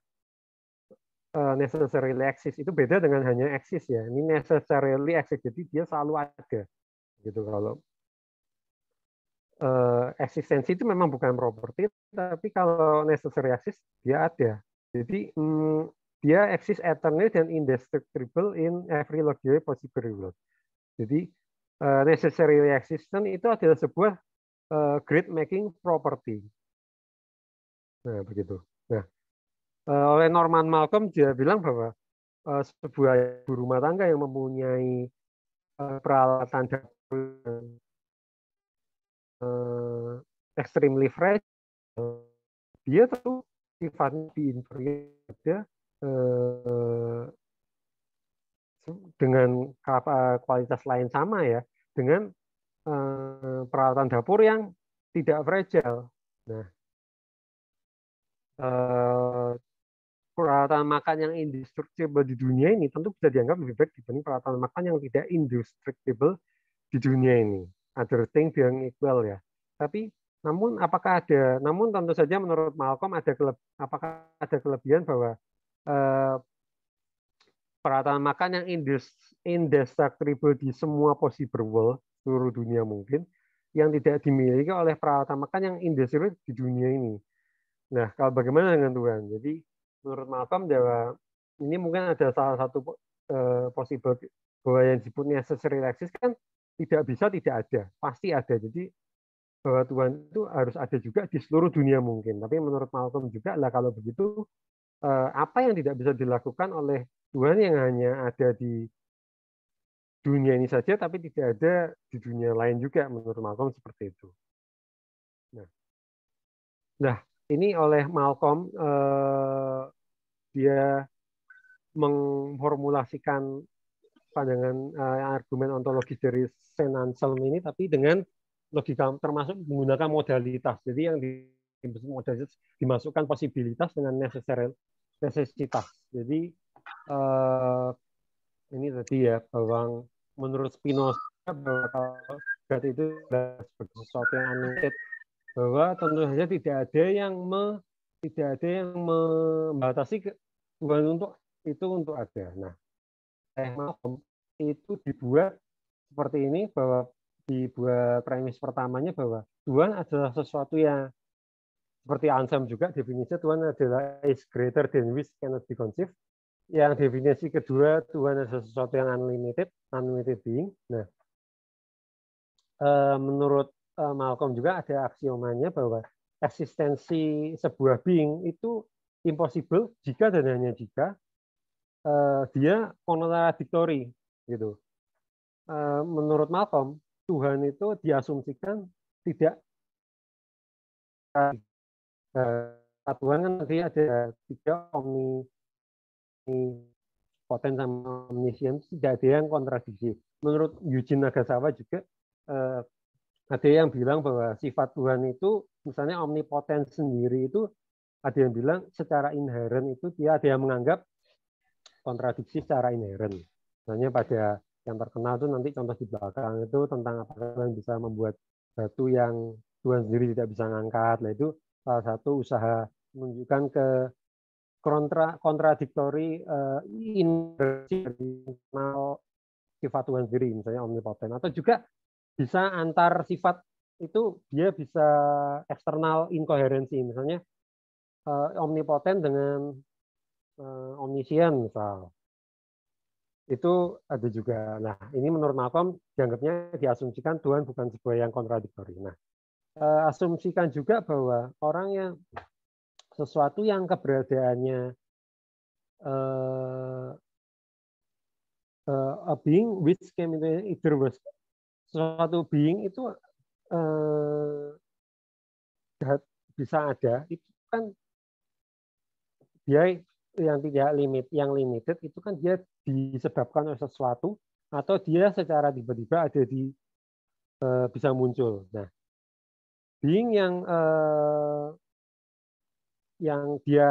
eh, necessary eksis itu beda dengan hanya eksis ya ini necessarily eksis jadi dia selalu ada gitu kalau eh, eksistensi itu memang bukan properti tapi kalau necessary eksis dia ada jadi hmm, dia exists eternally dan indestructible in every logical possible world. Jadi uh, eh, necessarily existent itu adalah sebuah uh, eh, grid making property. Nah, begitu. Nah, uh, oleh Norman Malcolm dia bilang bahwa uh, sebuah ibu rumah tangga yang mempunyai uh, peralatan dapur yang uh, extremely fresh, dia tentu sifatnya di inferior Eh, dengan kualitas lain sama ya dengan eh, peralatan dapur yang tidak fragile. Nah, eh, peralatan makan yang indestructible di dunia ini tentu bisa dianggap lebih baik dibanding peralatan makan yang tidak indestructible di dunia ini. Other thing being equal ya. Tapi namun apakah ada namun tentu saja menurut Malcolm ada apakah ada kelebihan bahwa Eh, peralatan makan yang indestructible di semua possible world, seluruh dunia mungkin, yang tidak dimiliki oleh peralatan makan yang indestructible di dunia ini. Nah, kalau bagaimana dengan Tuhan? Jadi, menurut Malcolm bahwa ini mungkin ada salah satu posisi eh, possible bahwa yang disebut necessary kan tidak bisa tidak ada, pasti ada. Jadi bahwa Tuhan itu harus ada juga di seluruh dunia mungkin. Tapi menurut Malcolm juga lah kalau begitu Eh, apa yang tidak bisa dilakukan oleh Tuhan yang hanya ada di dunia ini saja, tapi tidak ada di dunia lain juga menurut Malcolm seperti itu. Nah, nah ini oleh Malcolm eh, dia mengformulasikan pandangan eh, argumen ontologis dari Saint Anselm ini, tapi dengan logika termasuk menggunakan modalitas. Jadi yang dimasukkan posibilitas dengan necessary necesitas. Jadi uh, ini tadi ya bahwa menurut Spinoza bahwa kalau itu sebagai sesuatu yang unlimited bahwa tentu saja tidak ada yang me, tidak ada yang membatasi ke, untuk itu untuk ada. Nah, eh, maaf itu dibuat seperti ini bahwa dibuat premis pertamanya bahwa Tuhan adalah sesuatu yang seperti Ansem juga definisinya Tuhan adalah is greater than which cannot be conceived. Yang definisi kedua Tuhan adalah sesuatu yang unlimited, unlimited being. Nah, eh, menurut eh, Malcolm juga ada aksiomanya bahwa eksistensi sebuah being itu impossible jika dan hanya jika eh, dia kontradiktori gitu. Menurut Malcolm Tuhan itu diasumsikan tidak satuan eh, kan nanti ada tiga omni, potensi sama omniscient tidak ada yang kontradiksi. Menurut Eugene Nagasawa juga eh, ada yang bilang bahwa sifat Tuhan itu misalnya omnipotens sendiri itu ada yang bilang secara inherent itu dia ada yang menganggap kontradiksi secara inherent. Misalnya pada yang terkenal itu nanti contoh di belakang itu tentang apa yang bisa membuat batu yang Tuhan sendiri tidak bisa ngangkat. Nah itu salah satu usaha menunjukkan ke kontra kontradiktori uh, internal sifat Tuhan sendiri misalnya omnipotent atau juga bisa antar sifat itu dia bisa eksternal inkoherensi misalnya uh, omnipotent dengan uh, omniscient misal itu ada juga nah ini menurut Malcolm dianggapnya diasumsikan Tuhan bukan sebuah yang kontradiktori nah Eh, asumsikan juga bahwa orang yang sesuatu yang keberadaannya uh, uh, a being which came into either was sesuatu being itu uh, bisa ada itu kan dia yang tidak limit yang limited itu kan dia disebabkan oleh sesuatu atau dia secara tiba-tiba ada di uh, bisa muncul. Nah, being yang eh, yang dia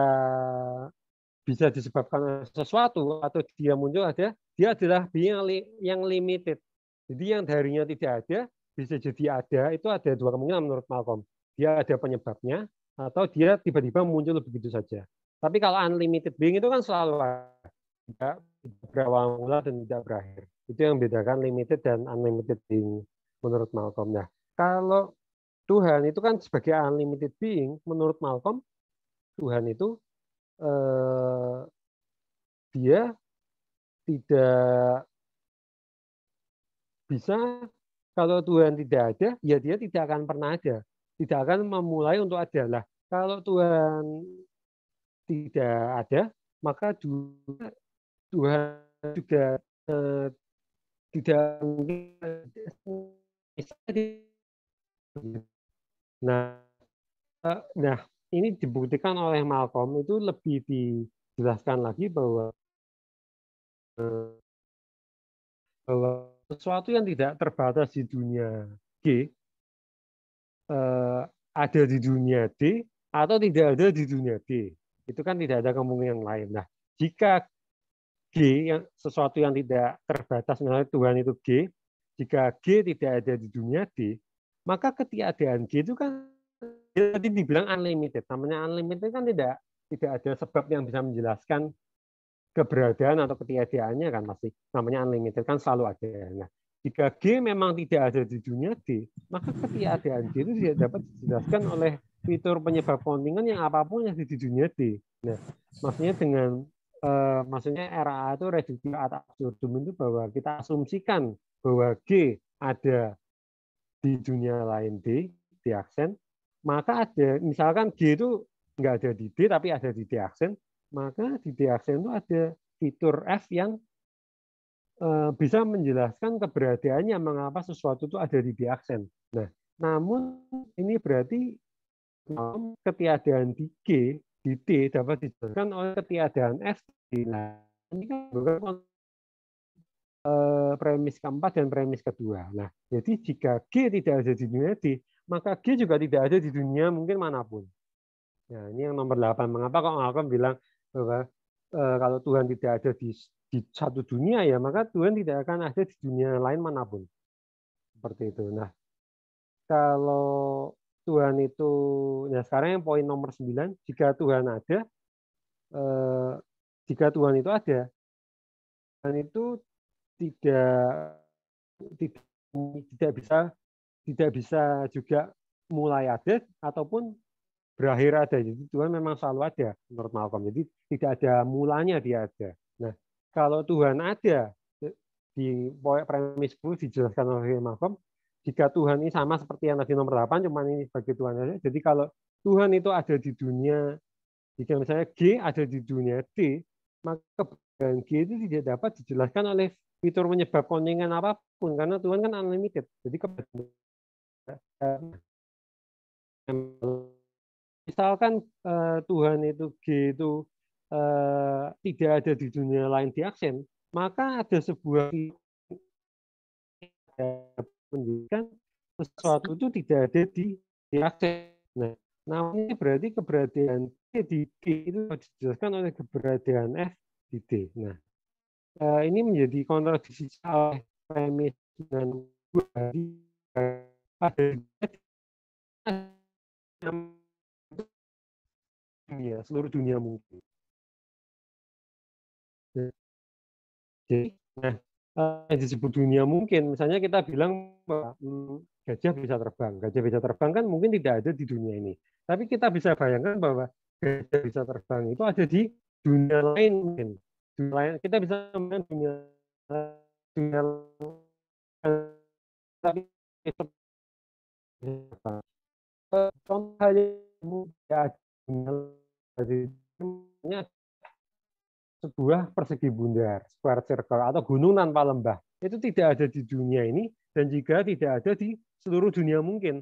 bisa disebabkan sesuatu atau dia muncul ada dia adalah being yang, limited jadi yang darinya tidak ada bisa jadi ada itu ada dua kemungkinan menurut Malcolm dia ada penyebabnya atau dia tiba-tiba muncul begitu saja tapi kalau unlimited being itu kan selalu ada berawal mula dan tidak berakhir itu yang membedakan limited dan unlimited being menurut Malcolm nah kalau Tuhan itu kan sebagai unlimited being, menurut Malcolm, Tuhan itu eh, dia tidak bisa kalau Tuhan tidak ada, ya dia tidak akan pernah ada, tidak akan memulai untuk ada. Lah, kalau Tuhan tidak ada, maka juga Tuhan juga eh, tidak Nah, nah ini dibuktikan oleh Malcolm itu lebih dijelaskan lagi bahwa eh, bahwa sesuatu yang tidak terbatas di dunia G eh, ada di dunia D atau tidak ada di dunia D. Itu kan tidak ada kemungkinan lain. Nah, jika G yang sesuatu yang tidak terbatas misalnya Tuhan itu G, jika G tidak ada di dunia D, maka ketiadaan G itu kan ya tadi dibilang unlimited. Namanya unlimited kan tidak tidak ada sebab yang bisa menjelaskan keberadaan atau ketiadaannya kan pasti. Namanya unlimited kan selalu ada. Nah, jika G memang tidak ada di dunia D, maka ketiadaan G itu tidak dapat dijelaskan oleh fitur penyebab kontingen yang apapun yang ada di dunia D. Nah, maksudnya dengan eh, maksudnya RA itu reduktio ad absurdum itu bahwa kita asumsikan bahwa G ada di dunia lain D, D aksen, maka ada misalkan G itu nggak ada di D tapi ada di D aksen, maka di D aksen itu ada fitur F yang eh, bisa menjelaskan keberadaannya mengapa sesuatu itu ada di D aksen. Nah, namun ini berarti ketiadaan di G di D dapat dijelaskan oleh ketiadaan F. Nah, ini kan bukan Eh, premis keempat dan premis kedua. Nah, jadi jika G tidak ada di dunia D, maka G juga tidak ada di dunia mungkin manapun. Nah, ini yang nomor 8. Mengapa kok Malcolm bilang bahwa eh, kalau Tuhan tidak ada di, di satu dunia ya, maka Tuhan tidak akan ada di dunia lain manapun. Seperti itu. Nah, kalau Tuhan itu nah sekarang yang poin nomor 9, jika Tuhan ada eh, jika Tuhan itu ada, dan itu tidak tidak tidak bisa tidak bisa juga mulai ada ataupun berakhir ada. Jadi Tuhan memang selalu ada menurut Malcolm. Jadi tidak ada mulanya dia ada. Nah, kalau Tuhan ada eh, di premis 10 dijelaskan oleh Malcolm, jika Tuhan ini sama seperti yang tadi nomor 8, cuman ini sebagai Tuhan saja Jadi kalau Tuhan itu ada di dunia, jika misalnya G ada di dunia D, maka keberadaan G itu tidak dapat dijelaskan oleh fitur menyebab kontingan apapun karena Tuhan kan unlimited. Jadi misalkan eh, Tuhan itu G itu eh, tidak ada di dunia lain di aksen, maka ada sebuah pendidikan sesuatu itu tidak ada di di aksen. Nah, namanya berarti keberadaan G di G itu dijelaskan oleh keberadaan F di D. Nah, uh, ini menjadi kontradiksi oleh premis dan ada iya, dunia, seluruh dunia mungkin. Jadi, nah, yang eh, disebut dunia mungkin, misalnya kita bilang hmm, gajah bisa terbang. Gajah bisa terbang kan mungkin tidak ada di dunia ini. Tapi kita bisa bayangkan bahwa gajah bisa terbang itu ada di dunia lain mungkin dunia lain kita bisa main dunia dunia tapi itu contoh aja ya dunia sebuah persegi bundar square circle atau gunung tanpa lembah itu tidak ada di dunia ini dan juga tidak ada di seluruh dunia mungkin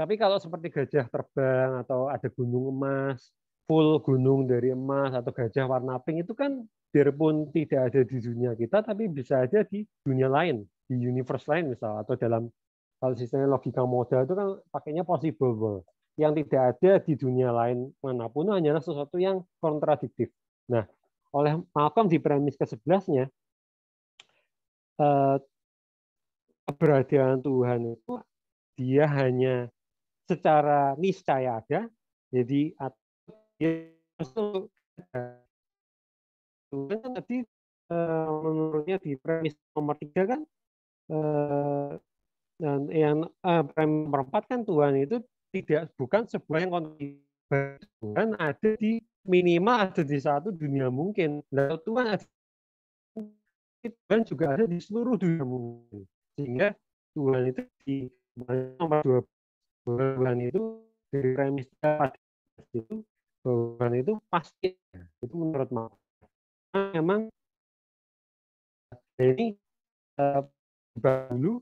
tapi kalau seperti gajah terbang atau ada gunung emas full gunung dari emas atau gajah warna pink itu kan biarpun tidak ada di dunia kita tapi bisa aja di dunia lain di universe lain misal atau dalam kalau sistemnya logika modal itu kan pakainya possible yang tidak ada di dunia lain manapun hanyalah sesuatu yang kontradiktif nah oleh Malcolm di premis ke-11-nya eh, keberadaan Tuhan itu dia hanya secara niscaya ada jadi ya itu juga kan tadi eh, menurutnya di premis nomor tiga kan eh, dan yang uh, premis nomor empat kan Tuhan itu tidak bukan sebuah yang kontinu. Tuhan ada di minimal ada di satu dunia mungkin. dan Tuhan ada Tuhan juga ada di seluruh dunia mungkin. Sehingga Tuhan itu di nomor dua Tuhan itu dari premis empat itu Beban itu pasti itu menurut mau. Memang ini eh, dulu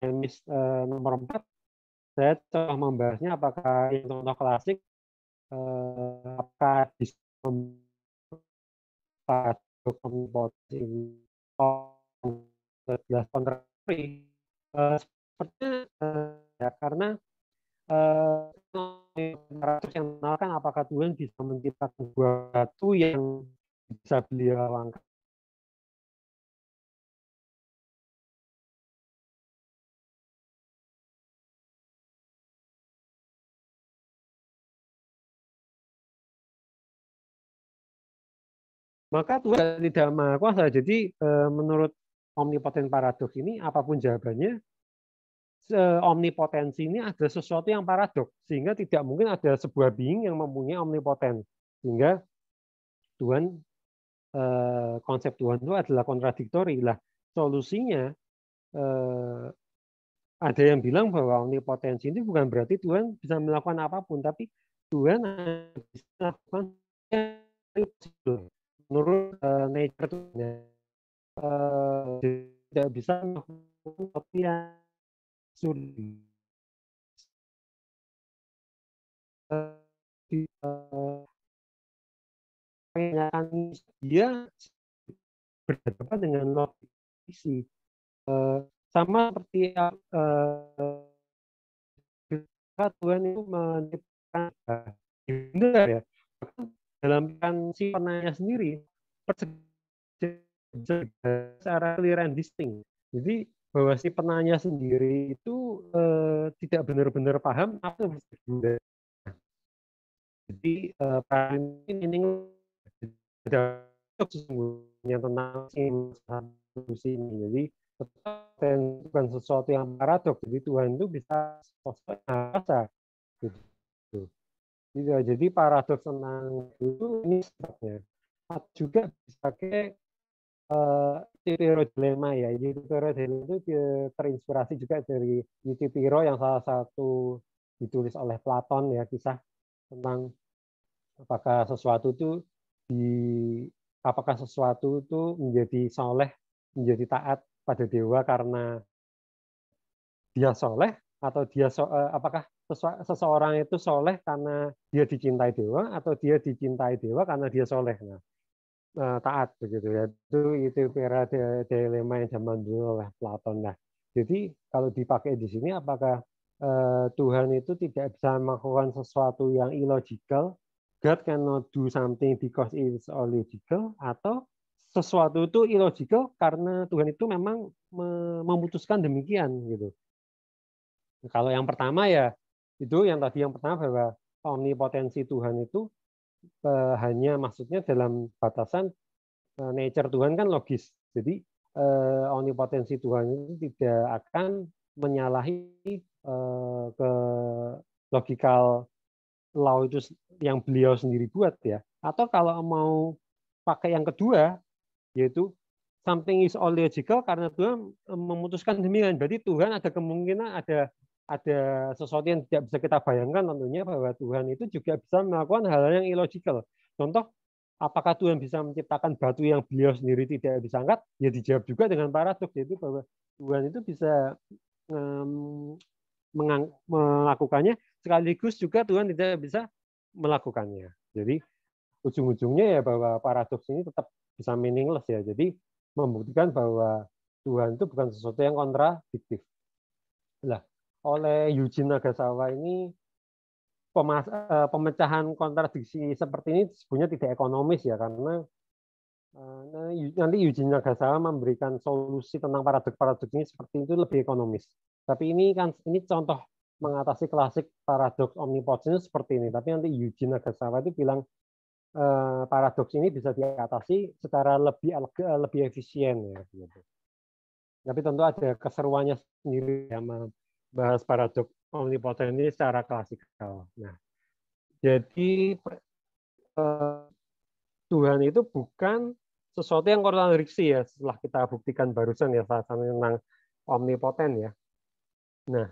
tenis uh, eh, nomor 4 saya telah membahasnya apakah yang contoh klasik uh, apakah bisa pada komposisi eh, sebelas kontrak ya karena Uh, yang menawarkan apakah Tuhan bisa menciptakan sebuah batu yang bisa beliau angkat maka Tuhan tidak maha kuasa. Jadi eh, menurut omnipotent paradoks ini, apapun jawabannya, omnipotensi ini ada sesuatu yang paradoks sehingga tidak mungkin ada sebuah being yang mempunyai omnipotensi sehingga Tuhan eh, konsep Tuhan itu adalah kontradiktori lah solusinya eh, ada yang bilang bahwa omnipotensi ini bukan berarti Tuhan bisa melakukan apapun tapi Tuhan bisa melakukan menurut eh, nature Tuhan tidak bisa melakukan studi dia berhadapan dengan non uh, sama seperti uh, Tuhan itu menciptakan ya dalam si penanya sendiri persegi secara clear and distinct jadi bahwa si penanya sendiri itu eh, tidak benar-benar paham apa yang berguna. Jadi eh, ini ada sesungguhnya tentang manusia ini. Jadi dan bukan sesuatu yang paradok. Jadi Tuhan itu bisa sosok rasa. Jadi, gitu. iya, jadi paradoks tentang itu ini sebabnya. Juga bisa ke uh, eh, Yutiro ya. Yutiro Dilema itu terinspirasi juga dari Yutiro yang salah satu ditulis oleh Platon ya kisah tentang apakah sesuatu itu di apakah sesuatu itu menjadi soleh menjadi taat pada dewa karena dia soleh atau dia so, eh, apakah seseorang itu soleh karena dia dicintai dewa atau dia dicintai dewa karena dia soleh nah Eh, taat begitu ya itu itu era dilema yang zaman dulu oleh Platon nah jadi kalau dipakai di sini apakah eh, Tuhan itu tidak bisa melakukan sesuatu yang illogical God cannot do something because it is illogical atau sesuatu itu illogical karena Tuhan itu memang memutuskan demikian gitu kalau yang pertama ya itu yang tadi yang pertama bahwa omnipotensi Tuhan itu Eh, hanya maksudnya dalam batasan eh, nature Tuhan kan logis. Jadi eh, omnipotensi Tuhan itu tidak akan menyalahi ke logikal law itu yang beliau sendiri buat ya. Atau kalau mau pakai yang kedua yaitu something is all logical karena Tuhan memutuskan demikian. Berarti Tuhan ada kemungkinan ada ada sesuatu yang tidak bisa kita bayangkan tentunya bahwa Tuhan itu juga bisa melakukan hal-hal yang illogical. Contoh, apakah Tuhan bisa menciptakan batu yang beliau sendiri tidak bisa angkat? Ya dijawab juga dengan paradoks yaitu bahwa Tuhan itu bisa um, melakukannya sekaligus juga Tuhan tidak bisa melakukannya. Jadi ujung-ujungnya ya bahwa paradoks ini tetap bisa meaningless ya. Jadi membuktikan bahwa Tuhan itu bukan sesuatu yang kontradiktif. Lah, oleh Yuji Nagasawa ini pemas eh, pemecahan kontradiksi seperti ini sebenarnya tidak ekonomis ya karena eh, nanti Yuji Nagasawa memberikan solusi tentang paradoks-paradoks ini seperti itu lebih ekonomis. Tapi ini kan ini contoh mengatasi klasik paradoks omnipotensi seperti ini. Tapi nanti Yuji Nagasawa itu bilang uh, paradoks ini bisa diatasi secara lebih lebih efisien ya gitu. Tapi tentu ada keseruannya sendiri sama bahas paradok omnipotensi secara klasikal. Nah, jadi eh, Tuhan itu bukan sesuatu yang kontradiksi ya setelah kita buktikan barusan ya saat tentang omnipoten ya. Nah,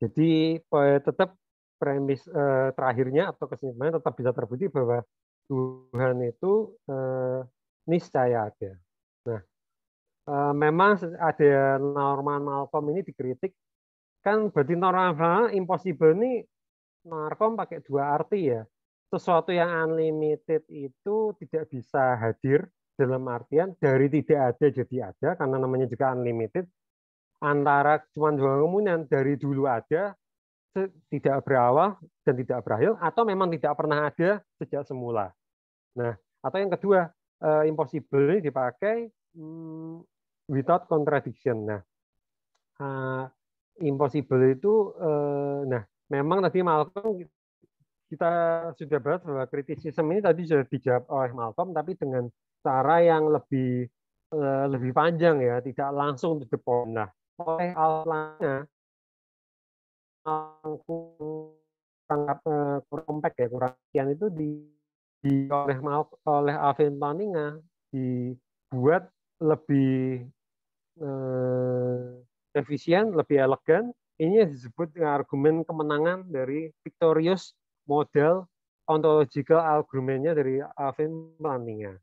jadi eh, tetap premis eh, terakhirnya atau kesimpulannya tetap bisa terbukti bahwa Tuhan itu eh, niscaya ada. Nah, eh, memang ada Norman Malcolm ini dikritik Kan berarti normal impossible ini narkom pakai dua arti ya. Sesuatu yang unlimited itu tidak bisa hadir dalam artian dari tidak ada jadi ada karena namanya juga unlimited antara cuma dua kemungkinan dari dulu ada tidak berawal dan tidak berakhir atau memang tidak pernah ada sejak semula. Nah, atau yang kedua, eh, impossible ini dipakai hmm, without contradiction. Nah, eh, impossible itu eh, nah memang tadi Malcolm kita sudah bahas bahwa kritisisme ini tadi sudah dijawab oleh Malcolm tapi dengan cara yang lebih eh, lebih panjang ya tidak langsung to the point nah oleh alanya kurang eh, kompak ya kurang itu di, di oleh oleh Alvin Paninga dibuat lebih eh, efisien, lebih elegan. Ini disebut argumen kemenangan dari Victorious model ontological argumennya dari Alvin Plantinga.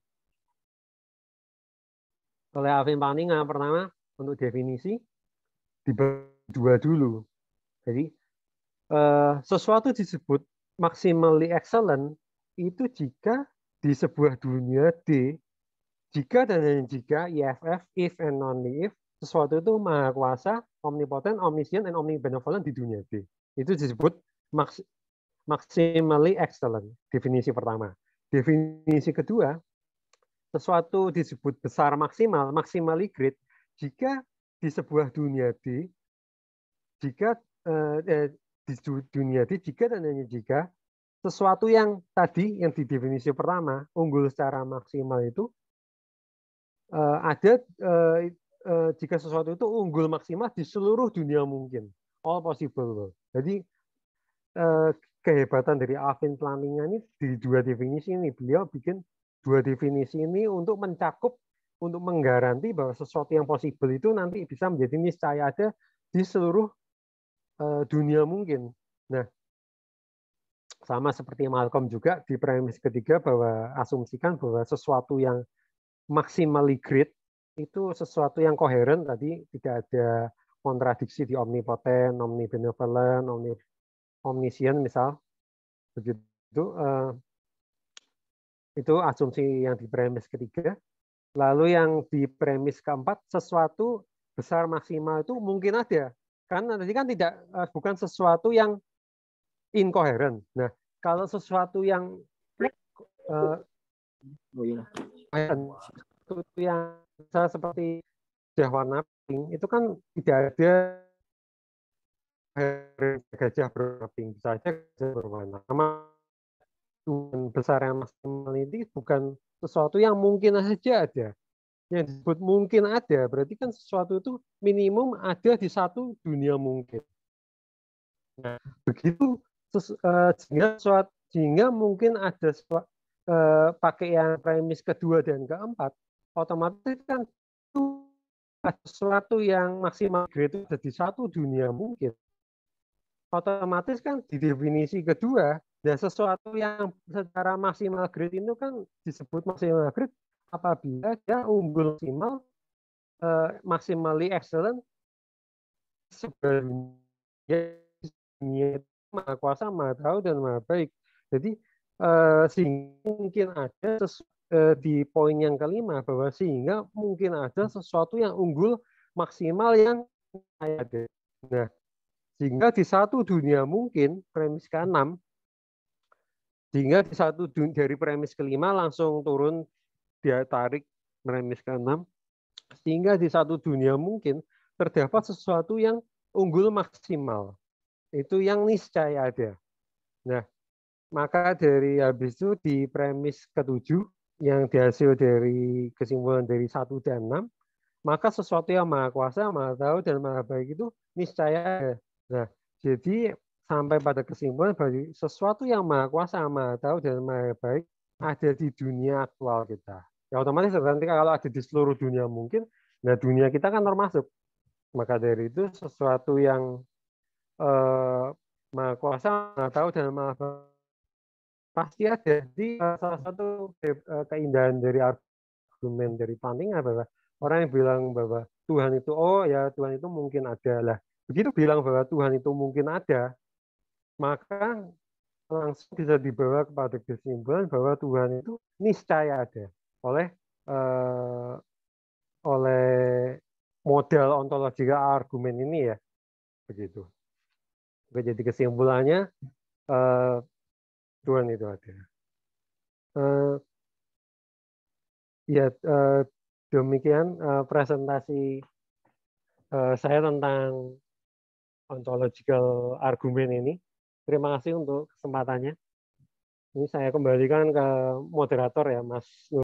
Oleh Alvin Plantinga pertama untuk definisi dibagi dua dulu. Jadi eh, sesuatu disebut maximally excellent itu jika di sebuah dunia D jika dan hanya jika IFF e if and only if sesuatu itu maha kuasa, omnipotent, omniscient, and omnibenevolent di dunia B. Itu disebut maks maximally excellent, definisi pertama. Definisi kedua, sesuatu disebut besar maksimal, maximally great, jika di sebuah dunia di jika eh, eh di dunia di jika dan hanya jika sesuatu yang tadi yang di definisi pertama unggul secara maksimal itu eh, ada eh, eh, jika sesuatu itu unggul maksimal di seluruh dunia mungkin, all possible Jadi eh, kehebatan dari Alvin Plantinga ini di dua definisi ini. Beliau bikin dua definisi ini untuk mencakup, untuk menggaranti bahwa sesuatu yang possible itu nanti bisa menjadi niscaya ada di seluruh eh, dunia mungkin. Nah, sama seperti Malcolm juga di premis ketiga bahwa asumsikan bahwa sesuatu yang maximally great itu sesuatu yang koheren tadi tidak ada kontradiksi di omnipotent, omnibenevolent, omni omniscient misal begitu uh, itu asumsi yang di premis ketiga. Lalu yang di premis keempat, sesuatu besar maksimal itu mungkin ada. Kan tadi kan tidak eh, bukan sesuatu yang inkoheren. Nah, kalau sesuatu yang uh, oh, iya. sesuatu yang misalnya seperti gajah warna pink itu kan tidak ada gajah berwarna pink bisa saja gajah berwarna sama besar yang maksimal ini bukan sesuatu yang mungkin saja ada yang disebut mungkin ada berarti kan sesuatu itu minimum ada di satu dunia mungkin nah begitu eh, sehingga sesuatu sehingga mungkin ada uh, pakai yang premis kedua dan keempat otomatis kan itu sesuatu yang maksimal grade jadi di satu dunia mungkin otomatis kan di definisi kedua dan ya sesuatu yang secara maksimal grade itu kan disebut maksimal grade apabila dia unggul maksimal uh, eh, maksimally excellent sebenarnya dunia maha kuasa maha tahu dan maha baik jadi uh, mungkin ada sesuatu Eh, di poin yang kelima bahwa sehingga mungkin ada sesuatu yang unggul maksimal yang ada. Nah, sehingga di satu dunia mungkin premis ke keenam sehingga di satu dunia, dari premis kelima langsung turun dia tarik premis ke keenam sehingga di satu dunia mungkin terdapat sesuatu yang unggul maksimal itu yang niscaya ada. Nah, maka dari habis itu di premis ketujuh yang dihasil dari kesimpulan dari satu dan enam maka sesuatu yang maha kuasa, maha tahu, dan maha baik itu niscaya. Nah, jadi sampai pada kesimpulan bahwa sesuatu yang maha kuasa, maha tahu, dan maha baik ada di dunia aktual kita. Ya otomatis nanti kalau ada di seluruh dunia mungkin, nah dunia kita kan termasuk. Maka dari itu sesuatu yang eh, maha kuasa, maha tahu, dan maha baik pasti ada. Jadi eh, salah satu eh, keindahan dari argumen dari panting adalah orang yang bilang bahwa Tuhan itu oh ya Tuhan itu mungkin ada lah. Begitu bilang bahwa Tuhan itu mungkin ada, maka langsung bisa dibawa kepada kesimpulan bahwa Tuhan itu niscaya ada oleh eh, oleh model ontologika argumen ini ya begitu. jadi kesimpulannya eh, Tuhan itu Uh, ya uh, demikian uh, presentasi uh, saya tentang ontological argument ini. Terima kasih untuk kesempatannya. Ini saya kembalikan ke moderator ya, Mas Nur.